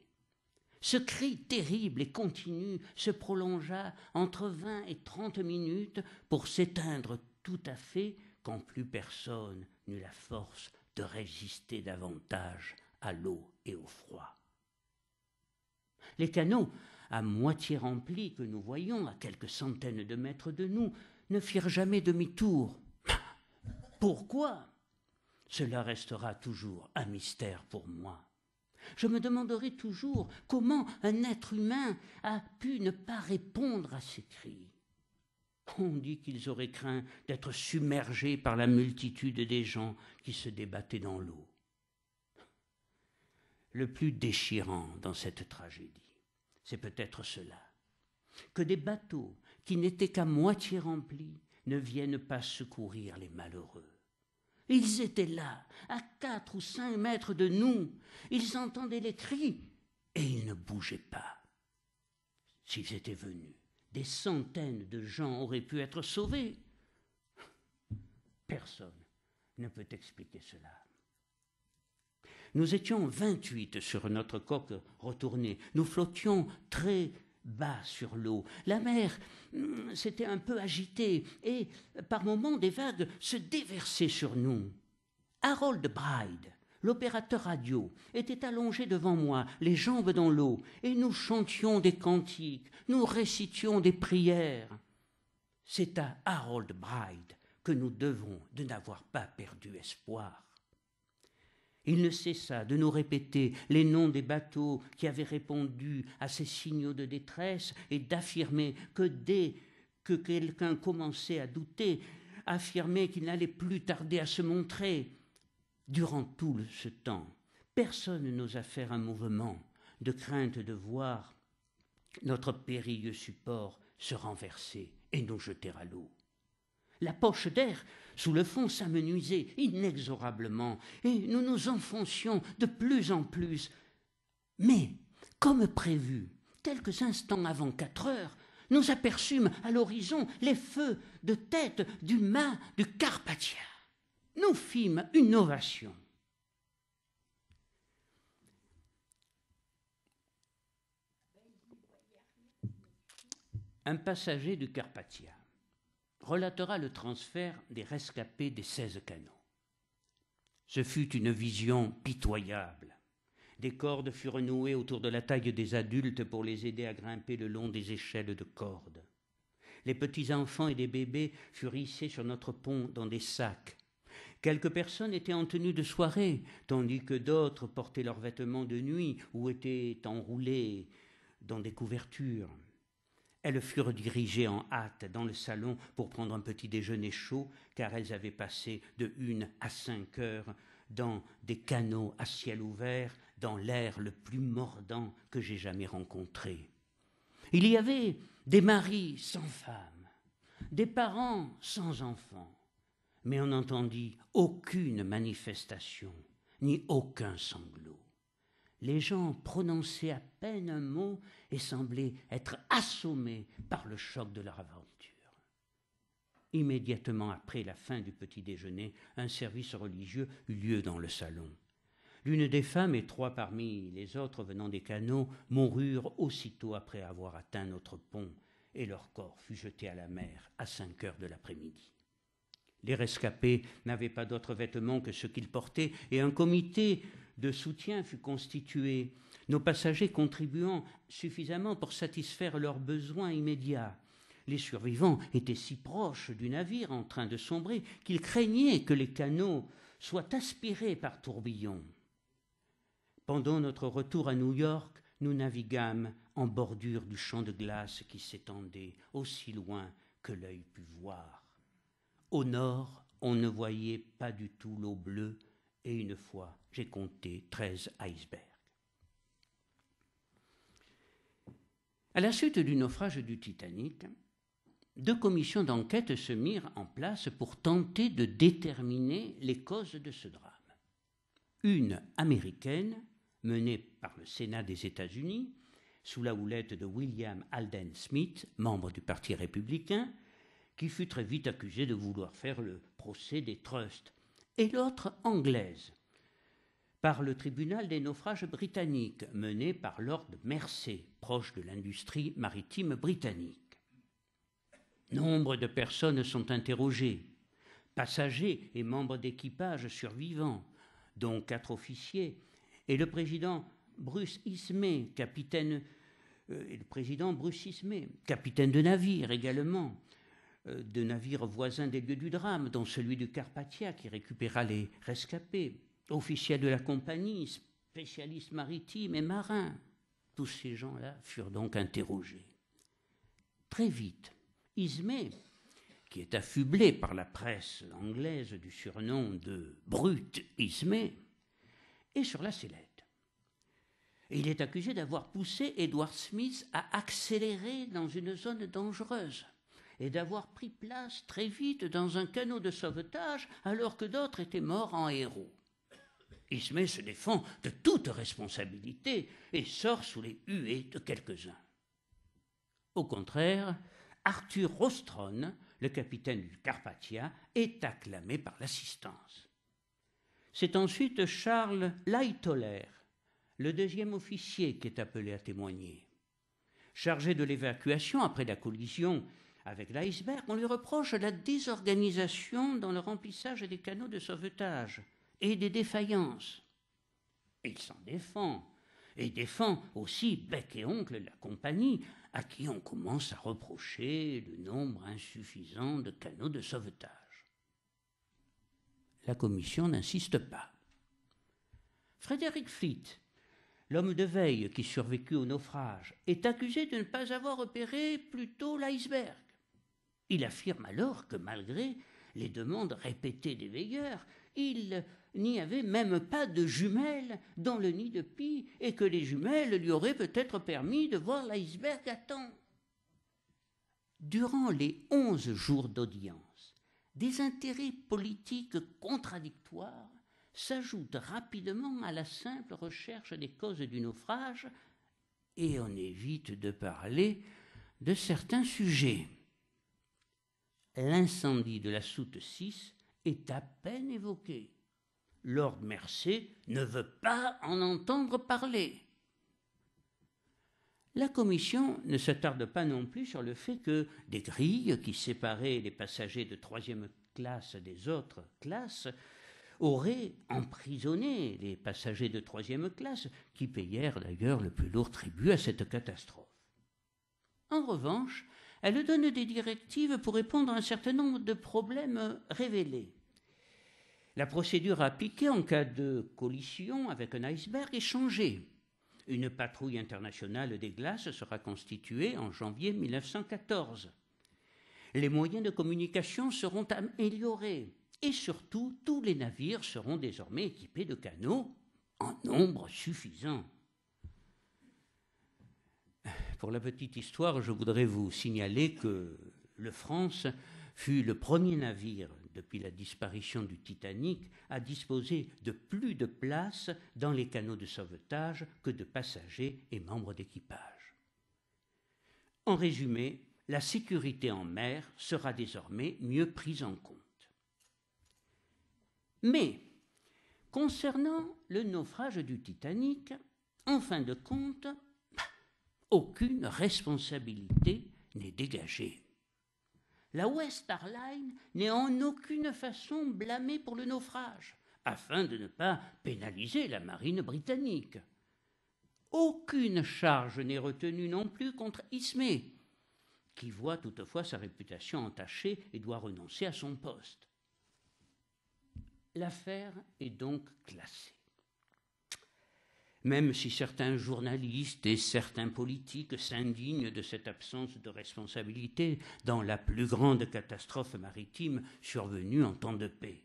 Ce cri terrible et continu se prolongea entre vingt et trente minutes pour s'éteindre tout à fait quand plus personne n'eut la force de résister davantage à l'eau et au froid. Les canaux, à moitié remplis que nous voyons à quelques centaines de mètres de nous, ne firent jamais demi-tour. Pourquoi Cela restera toujours un mystère pour moi. Je me demanderai toujours comment un être humain a pu ne pas répondre à ces cris. On dit qu'ils auraient craint d'être submergés par la multitude des gens qui se débattaient dans l'eau. Le plus déchirant dans cette tragédie, c'est peut-être cela, que des bateaux qui n'étaient qu'à moitié remplis ne viennent pas secourir les malheureux. Ils étaient là, à quatre ou cinq mètres de nous, ils entendaient les cris, et ils ne bougeaient pas. S'ils étaient venus, des centaines de gens auraient pu être sauvés. Personne ne peut expliquer cela. Nous étions 28 sur notre coque retournée. Nous flottions très bas sur l'eau. La mer hmm, s'était un peu agitée et par moments des vagues se déversaient sur nous. Harold Bride L'opérateur radio était allongé devant moi, les jambes dans l'eau, et nous chantions des cantiques, nous récitions des prières. C'est à Harold Bride que nous devons de n'avoir pas perdu espoir. Il ne cessa de nous répéter les noms des bateaux qui avaient répondu à ces signaux de détresse et d'affirmer que dès que quelqu'un commençait à douter, affirmer qu'il n'allait plus tarder à se montrer, Durant tout ce temps, personne n'osa faire un mouvement de crainte de voir notre périlleux support se renverser et nous jeter à l'eau. La poche d'air sous le fond s'amenuisait inexorablement et nous nous enfoncions de plus en plus. Mais, comme prévu, quelques instants avant quatre heures, nous aperçûmes à l'horizon les feux de tête du mât du Carpathia. Nous fîmes une ovation. Un passager du Carpathia relatera le transfert des rescapés des 16 canons. Ce fut une vision pitoyable. Des cordes furent nouées autour de la taille des adultes pour les aider à grimper le long des échelles de cordes. Les petits enfants et les bébés furent hissés sur notre pont dans des sacs Quelques personnes étaient en tenue de soirée, tandis que d'autres portaient leurs vêtements de nuit ou étaient enroulées dans des couvertures. Elles furent dirigées en hâte dans le salon pour prendre un petit déjeuner chaud, car elles avaient passé de une à cinq heures dans des canaux à ciel ouvert, dans l'air le plus mordant que j'ai jamais rencontré. Il y avait des maris sans femmes, des parents sans enfants, mais on n'entendit aucune manifestation, ni aucun sanglot. Les gens prononçaient à peine un mot et semblaient être assommés par le choc de leur aventure. Immédiatement après la fin du petit déjeuner, un service religieux eut lieu dans le salon. L'une des femmes et trois parmi les autres venant des canaux moururent aussitôt après avoir atteint notre pont, et leur corps fut jeté à la mer à cinq heures de l'après-midi. Les rescapés n'avaient pas d'autres vêtements que ceux qu'ils portaient, et un comité de soutien fut constitué, nos passagers contribuant suffisamment pour satisfaire leurs besoins immédiats. Les survivants étaient si proches du navire en train de sombrer qu'ils craignaient que les canaux soient aspirés par tourbillons. Pendant notre retour à New York, nous naviguâmes en bordure du champ de glace qui s'étendait aussi loin que l'œil put voir. Au nord, on ne voyait pas du tout l'eau bleue, et une fois, j'ai compté treize icebergs. À la suite du naufrage du Titanic, deux commissions d'enquête se mirent en place pour tenter de déterminer les causes de ce drame. Une américaine, menée par le Sénat des États-Unis, sous la houlette de William Alden Smith, membre du Parti républicain, qui fut très vite accusée de vouloir faire le procès des trusts, et l'autre anglaise, par le tribunal des naufrages britanniques, mené par Lord Mercer, proche de l'industrie maritime britannique. Nombre de personnes sont interrogées, passagers et membres d'équipage survivants, dont quatre officiers, et le président Bruce Ismay, capitaine, euh, et le président Bruce Ismay, capitaine de navire également, euh, de navires voisins des lieux du drame, dont celui du Carpathia qui récupéra les rescapés, officiers de la compagnie, spécialistes maritimes et marins. Tous ces gens-là furent donc interrogés. Très vite, Ismay, qui est affublé par la presse anglaise du surnom de Brut Ismay, est sur la sellette. il est accusé d'avoir poussé Edward Smith à accélérer dans une zone dangereuse et d'avoir pris place très vite dans un canot de sauvetage alors que d'autres étaient morts en héros. Ismé se défend de toute responsabilité et sort sous les huées de quelques-uns. Au contraire, Arthur Rostron, le capitaine du Carpathia, est acclamé par l'assistance. C'est ensuite Charles Lightoller, le deuxième officier, qui est appelé à témoigner. Chargé de l'évacuation après la collision avec l'iceberg, on lui reproche la désorganisation dans le remplissage des canaux de sauvetage et des défaillances. Il s'en défend, et défend aussi bec et oncle la compagnie, à qui on commence à reprocher le nombre insuffisant de canaux de sauvetage. La commission n'insiste pas. Frédéric Fleet, l'homme de veille qui survécut au naufrage, est accusé de ne pas avoir opéré plus tôt l'iceberg. Il affirme alors que malgré les demandes répétées des veilleurs, il n'y avait même pas de jumelles dans le nid de Pie, et que les jumelles lui auraient peut-être permis de voir l'iceberg à temps. Durant les onze jours d'audience, des intérêts politiques contradictoires s'ajoutent rapidement à la simple recherche des causes du naufrage, et on évite de parler de certains sujets l'incendie de la soute 6 est à peine évoqué. Lord Mercer ne veut pas en entendre parler. La commission ne s'attarde pas non plus sur le fait que des grilles qui séparaient les passagers de troisième classe des autres classes auraient emprisonné les passagers de troisième classe qui payèrent d'ailleurs le plus lourd tribut à cette catastrophe. En revanche, elle donne des directives pour répondre à un certain nombre de problèmes révélés. La procédure appliquée en cas de collision avec un iceberg est changée. Une patrouille internationale des glaces sera constituée en janvier 1914. Les moyens de communication seront améliorés et surtout tous les navires seront désormais équipés de canaux en nombre suffisant. Pour la petite histoire, je voudrais vous signaler que le France fut le premier navire depuis la disparition du Titanic à disposer de plus de places dans les canaux de sauvetage que de passagers et membres d'équipage. En résumé, la sécurité en mer sera désormais mieux prise en compte. Mais, concernant le naufrage du Titanic, en fin de compte, aucune responsabilité n'est dégagée. La West Arline n'est en aucune façon blâmée pour le naufrage, afin de ne pas pénaliser la marine britannique. Aucune charge n'est retenue non plus contre Ismay, qui voit toutefois sa réputation entachée et doit renoncer à son poste. L'affaire est donc classée même si certains journalistes et certains politiques s'indignent de cette absence de responsabilité dans la plus grande catastrophe maritime survenue en temps de paix.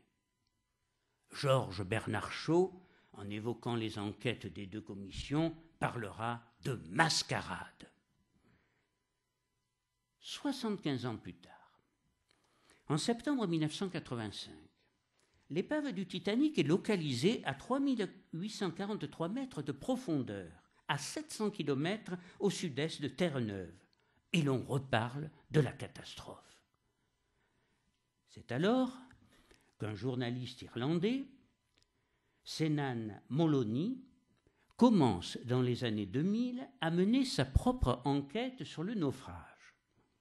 Georges Bernard Shaw, en évoquant les enquêtes des deux commissions, parlera de mascarade. 75 ans plus tard, en septembre 1985, L'épave du Titanic est localisée à 3843 mètres de profondeur, à 700 km au sud-est de Terre-Neuve, et l'on reparle de la catastrophe. C'est alors qu'un journaliste irlandais, Senan Moloney, commence dans les années 2000 à mener sa propre enquête sur le naufrage,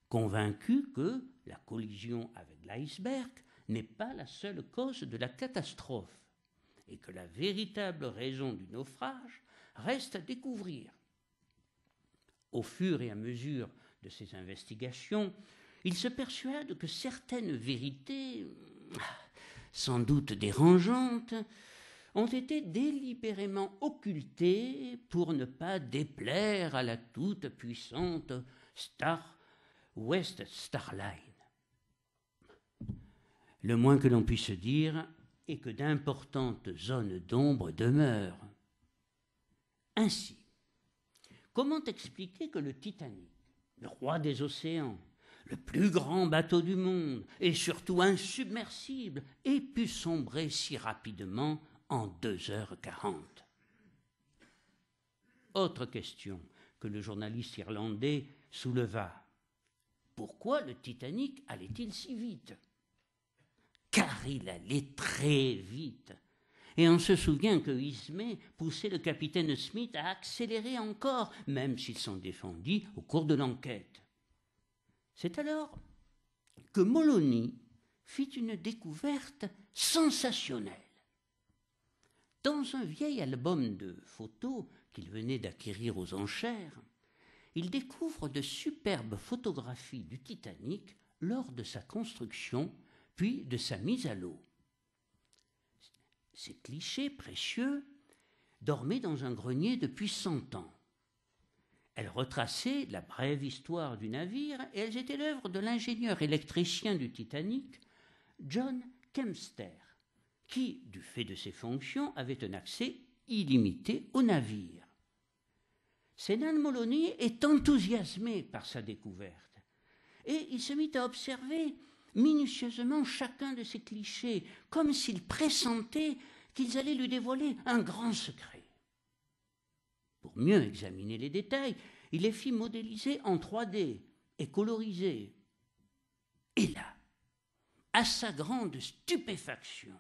convaincu que la collision avec l'iceberg n'est pas la seule cause de la catastrophe, et que la véritable raison du naufrage reste à découvrir. Au fur et à mesure de ses investigations, il se persuade que certaines vérités, sans doute dérangeantes, ont été délibérément occultées pour ne pas déplaire à la toute-puissante Star West Starline le moins que l'on puisse dire est que d'importantes zones d'ombre demeurent. Ainsi, comment expliquer que le Titanic, le roi des océans, le plus grand bateau du monde, et surtout insubmersible, ait pu sombrer si rapidement en deux heures quarante Autre question que le journaliste irlandais souleva. Pourquoi le Titanic allait-il si vite il allait très vite. Et on se souvient que Ismay poussait le capitaine Smith à accélérer encore, même s'il s'en défendit au cours de l'enquête. C'est alors que Molony fit une découverte sensationnelle. Dans un vieil album de photos qu'il venait d'acquérir aux enchères, il découvre de superbes photographies du Titanic lors de sa construction de sa mise à l'eau. Ces clichés précieux dormaient dans un grenier depuis cent ans. Elles retraçaient la brève histoire du navire et elles étaient l'œuvre de l'ingénieur électricien du Titanic, John Kempster, qui, du fait de ses fonctions, avait un accès illimité au navire. Sénan Molony est enthousiasmé par sa découverte et il se mit à observer minutieusement chacun de ces clichés, comme s'il pressentait qu'ils allaient lui dévoiler un grand secret. Pour mieux examiner les détails, il les fit modéliser en 3D et coloriser. Et là, à sa grande stupéfaction,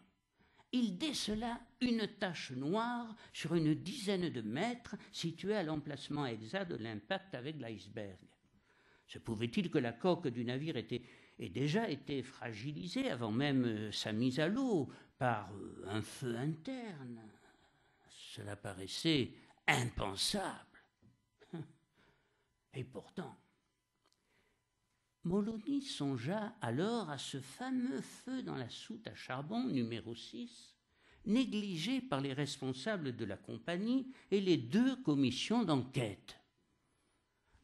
il décela une tache noire sur une dizaine de mètres située à l'emplacement exact de l'impact avec l'iceberg. Se pouvait-il que la coque du navire était et déjà été fragilisé avant même euh, sa mise à l'eau par euh, un feu interne. Cela paraissait impensable. Et pourtant, Molony songea alors à ce fameux feu dans la soute à charbon numéro 6, négligé par les responsables de la compagnie et les deux commissions d'enquête.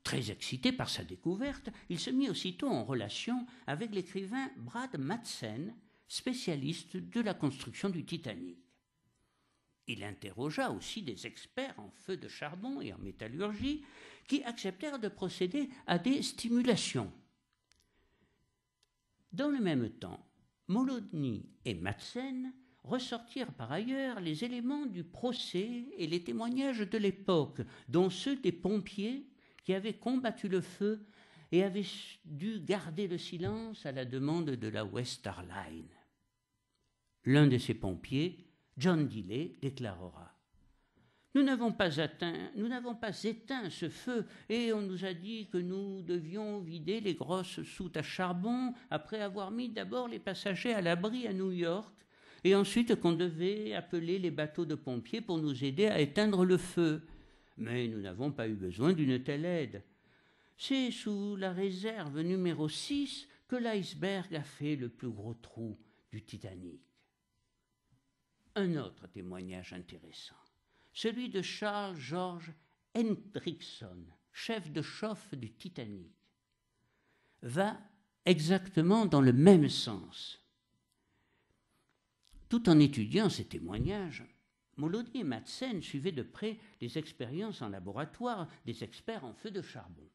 Très excité par sa découverte, il se mit aussitôt en relation avec l'écrivain Brad Madsen, spécialiste de la construction du Titanic. Il interrogea aussi des experts en feu de charbon et en métallurgie qui acceptèrent de procéder à des stimulations. Dans le même temps, Molodny et Madsen ressortirent par ailleurs les éléments du procès et les témoignages de l'époque, dont ceux des pompiers qui avait combattu le feu et avait dû garder le silence à la demande de la West Line. L'un de ces pompiers, John Dilley, déclarera Nous n'avons pas atteint, nous n'avons pas éteint ce feu, et on nous a dit que nous devions vider les grosses soutes à charbon après avoir mis d'abord les passagers à l'abri à New York, et ensuite qu'on devait appeler les bateaux de pompiers pour nous aider à éteindre le feu mais nous n'avons pas eu besoin d'une telle aide. C'est sous la réserve numéro 6 que l'iceberg a fait le plus gros trou du Titanic. Un autre témoignage intéressant, celui de Charles George Hendrickson, chef de chauffe du Titanic, va exactement dans le même sens. Tout en étudiant ces témoignages, Molody et Madsen suivaient de près les expériences en laboratoire des experts en feu de charbon.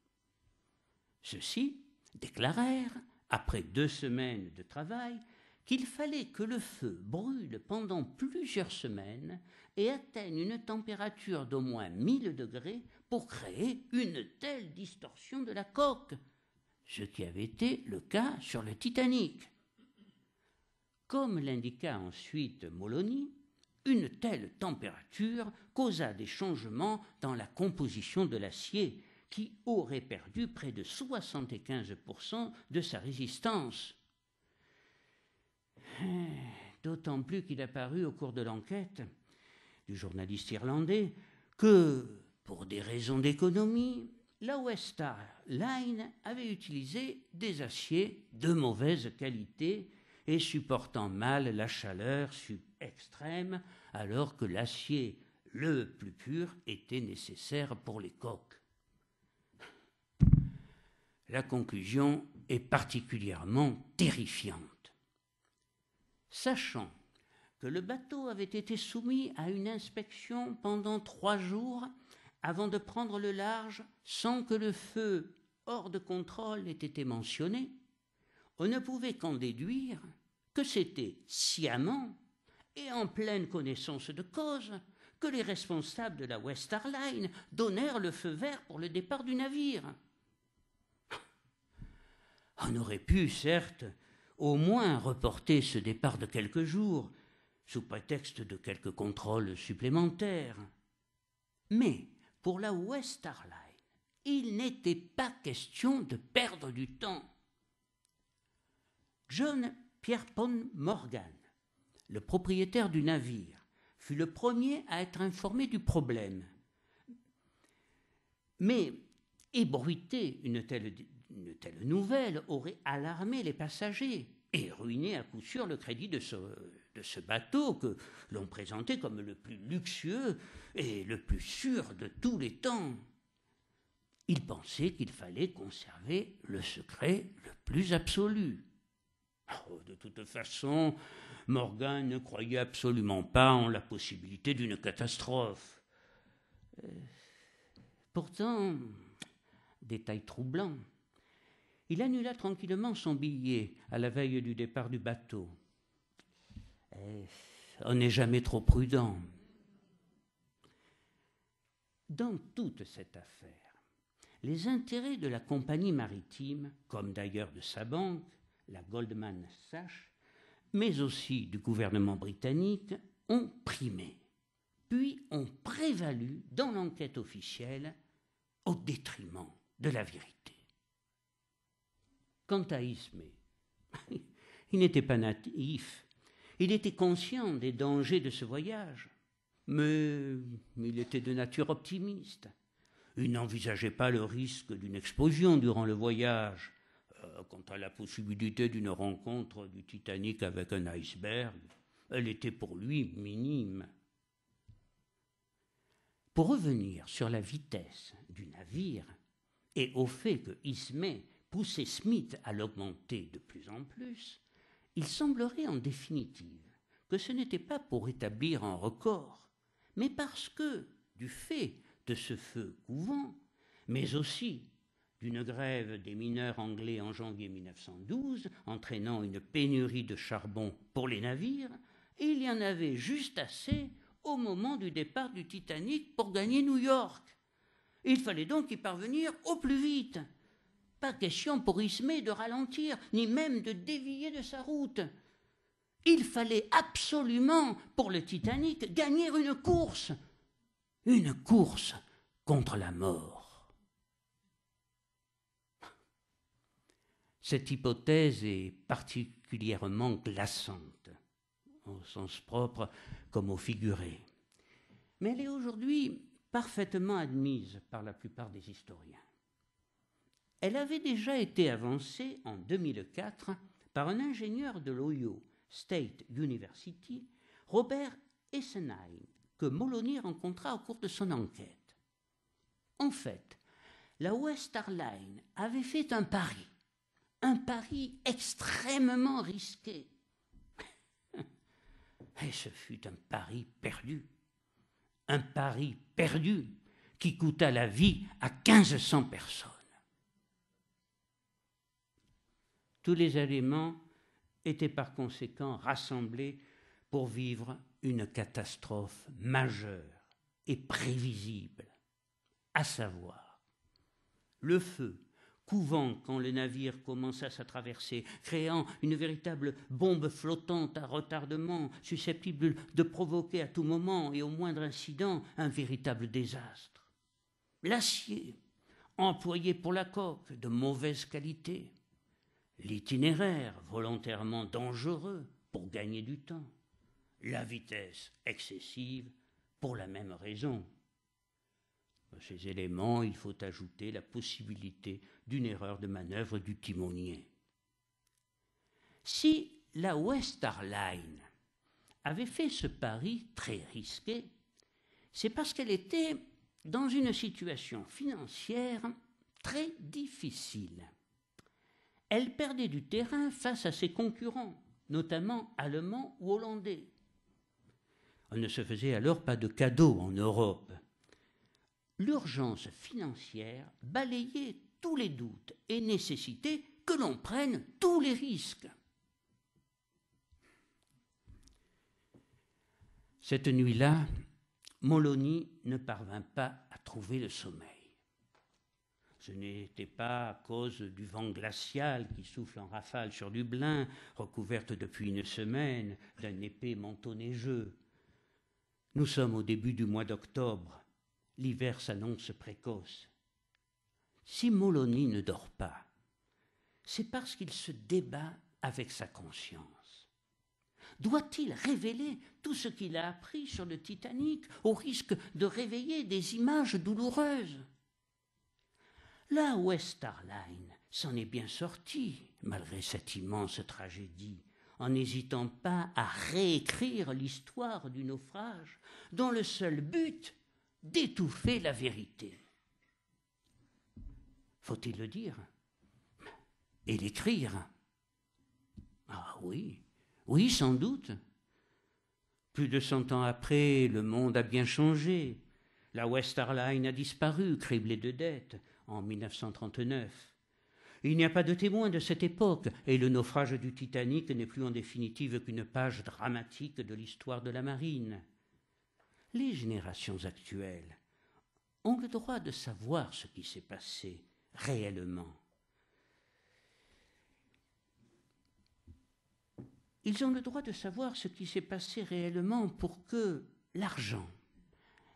Ceux-ci déclarèrent, après deux semaines de travail, qu'il fallait que le feu brûle pendant plusieurs semaines et atteigne une température d'au moins 1000 degrés pour créer une telle distorsion de la coque, ce qui avait été le cas sur le Titanic. Comme l'indiqua ensuite Molony, une telle température causa des changements dans la composition de l'acier, qui aurait perdu près de 75% de sa résistance. Eh, d'autant plus qu'il apparut au cours de l'enquête du journaliste irlandais que, pour des raisons d'économie, la West Line avait utilisé des aciers de mauvaise qualité et supportant mal la chaleur supérieure extrême, alors que l'acier le plus pur était nécessaire pour les coques. La conclusion est particulièrement terrifiante. Sachant que le bateau avait été soumis à une inspection pendant trois jours avant de prendre le large sans que le feu hors de contrôle ait été mentionné, on ne pouvait qu'en déduire que c'était sciemment et en pleine connaissance de cause, que les responsables de la West donnèrent le feu vert pour le départ du navire. On aurait pu, certes, au moins reporter ce départ de quelques jours, sous prétexte de quelques contrôles supplémentaires. Mais pour la West il n'était pas question de perdre du temps. John Pierpont Morgan le propriétaire du navire, fut le premier à être informé du problème. Mais ébruiter une telle, nouvelle aurait alarmé les passagers et ruiné à coup sûr le crédit de ce, bateau que l'on présentait comme le plus luxueux et le plus sûr de tous les temps. Il pensait qu'il fallait conserver le secret le plus absolu. Oh, de toute façon, Morgan ne croyait absolument pas en la possibilité d'une catastrophe. Euh, pourtant, détail troublant, il annula tranquillement son billet à la veille du départ du bateau. Eh, on n'est jamais trop prudent. Dans toute cette affaire, les intérêts de la compagnie maritime, comme d'ailleurs de sa banque, la Goldman Sachs, mais aussi du gouvernement britannique, ont primé, puis ont prévalu dans l'enquête officielle au détriment de la vérité. Quant à Ismé, il n'était pas naïf, il était conscient des dangers de ce voyage, mais il était de nature optimiste. Il n'envisageait pas le risque d'une explosion durant le voyage, euh, quant à la possibilité d'une rencontre du Titanic avec un iceberg, elle était pour lui minime. Pour revenir sur la vitesse du navire et au fait que Ismay poussait Smith à l'augmenter de plus en plus, il semblerait en définitive que ce n'était pas pour établir un record, mais parce que, du fait de ce feu couvent, mais aussi d'une grève des mineurs anglais en janvier 1912, entraînant une pénurie de charbon pour les navires, il y en avait juste assez au moment du départ du Titanic pour gagner New York. Il fallait donc y parvenir au plus vite. Pas question pour Ismay de ralentir, ni même de dévier de sa route. Il fallait absolument, pour le Titanic, gagner une course. Une course contre la mort. Cette hypothèse est particulièrement glaçante, au sens propre comme au figuré. Mais elle est aujourd'hui parfaitement admise par la plupart des historiens. Elle avait déjà été avancée en 2004 par un ingénieur de l'Ohio State University, Robert Essenheim, que Molony rencontra au cours de son enquête. En fait, la West Airline avait fait un pari un pari extrêmement risqué. Et ce fut un pari perdu, un pari perdu qui coûta la vie à 1500 personnes. Tous les éléments étaient par conséquent rassemblés pour vivre une catastrophe majeure et prévisible, à savoir le feu Pouvant, quand le navire commença sa traversée, créant une véritable bombe flottante à retardement, susceptible de provoquer à tout moment et au moindre incident un véritable désastre. L'acier, employé pour la coque, de mauvaise qualité. L'itinéraire, volontairement dangereux pour gagner du temps. La vitesse excessive, pour la même raison ces éléments, il faut ajouter la possibilité d'une erreur de manœuvre du timonier. Si la West Arline avait fait ce pari très risqué, c'est parce qu'elle était dans une situation financière très difficile. Elle perdait du terrain face à ses concurrents, notamment allemands ou hollandais. On ne se faisait alors pas de cadeaux en Europe l'urgence financière balayait tous les doutes et nécessitait que l'on prenne tous les risques. Cette nuit-là, Molony ne parvint pas à trouver le sommeil. Ce n'était pas à cause du vent glacial qui souffle en rafale sur Dublin, recouverte depuis une semaine d'un épais manteau neigeux. Nous sommes au début du mois d'octobre. L'hiver s'annonce précoce. Si Molony ne dort pas, c'est parce qu'il se débat avec sa conscience. Doit-il révéler tout ce qu'il a appris sur le Titanic au risque de réveiller des images douloureuses La West s'en est bien sortie, malgré cette immense tragédie, en n'hésitant pas à réécrire l'histoire du naufrage, dont le seul but d'étouffer la vérité. Faut-il le dire Et l'écrire Ah oui, oui, sans doute. Plus de cent ans après, le monde a bien changé. La West Line a disparu, criblée de dettes, en 1939. Il n'y a pas de témoin de cette époque, et le naufrage du Titanic n'est plus en définitive qu'une page dramatique de l'histoire de la marine les générations actuelles ont le droit de savoir ce qui s'est passé réellement. Ils ont le droit de savoir ce qui s'est passé réellement pour que l'argent,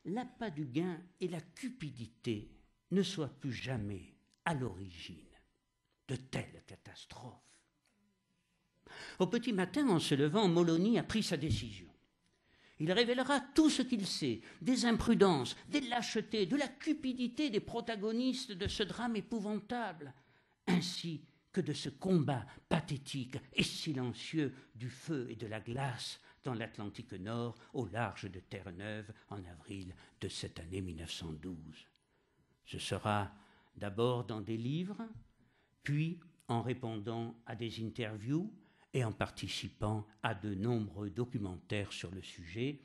l'appât du gain et la cupidité ne soient plus jamais à l'origine de telles catastrophes. Au petit matin, en se levant, Molony a pris sa décision. Il révélera tout ce qu'il sait, des imprudences, des lâchetés, de la cupidité des protagonistes de ce drame épouvantable, ainsi que de ce combat pathétique et silencieux du feu et de la glace dans l'Atlantique Nord au large de Terre-Neuve en avril de cette année 1912. Ce sera d'abord dans des livres, puis en répondant à des interviews, et en participant à de nombreux documentaires sur le sujet,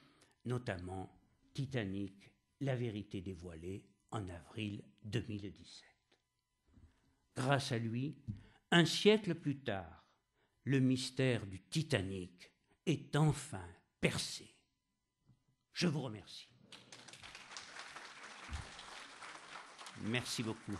notamment Titanic, La vérité dévoilée en avril 2017. Grâce à lui, un siècle plus tard, le mystère du Titanic est enfin percé. Je vous remercie. Merci beaucoup.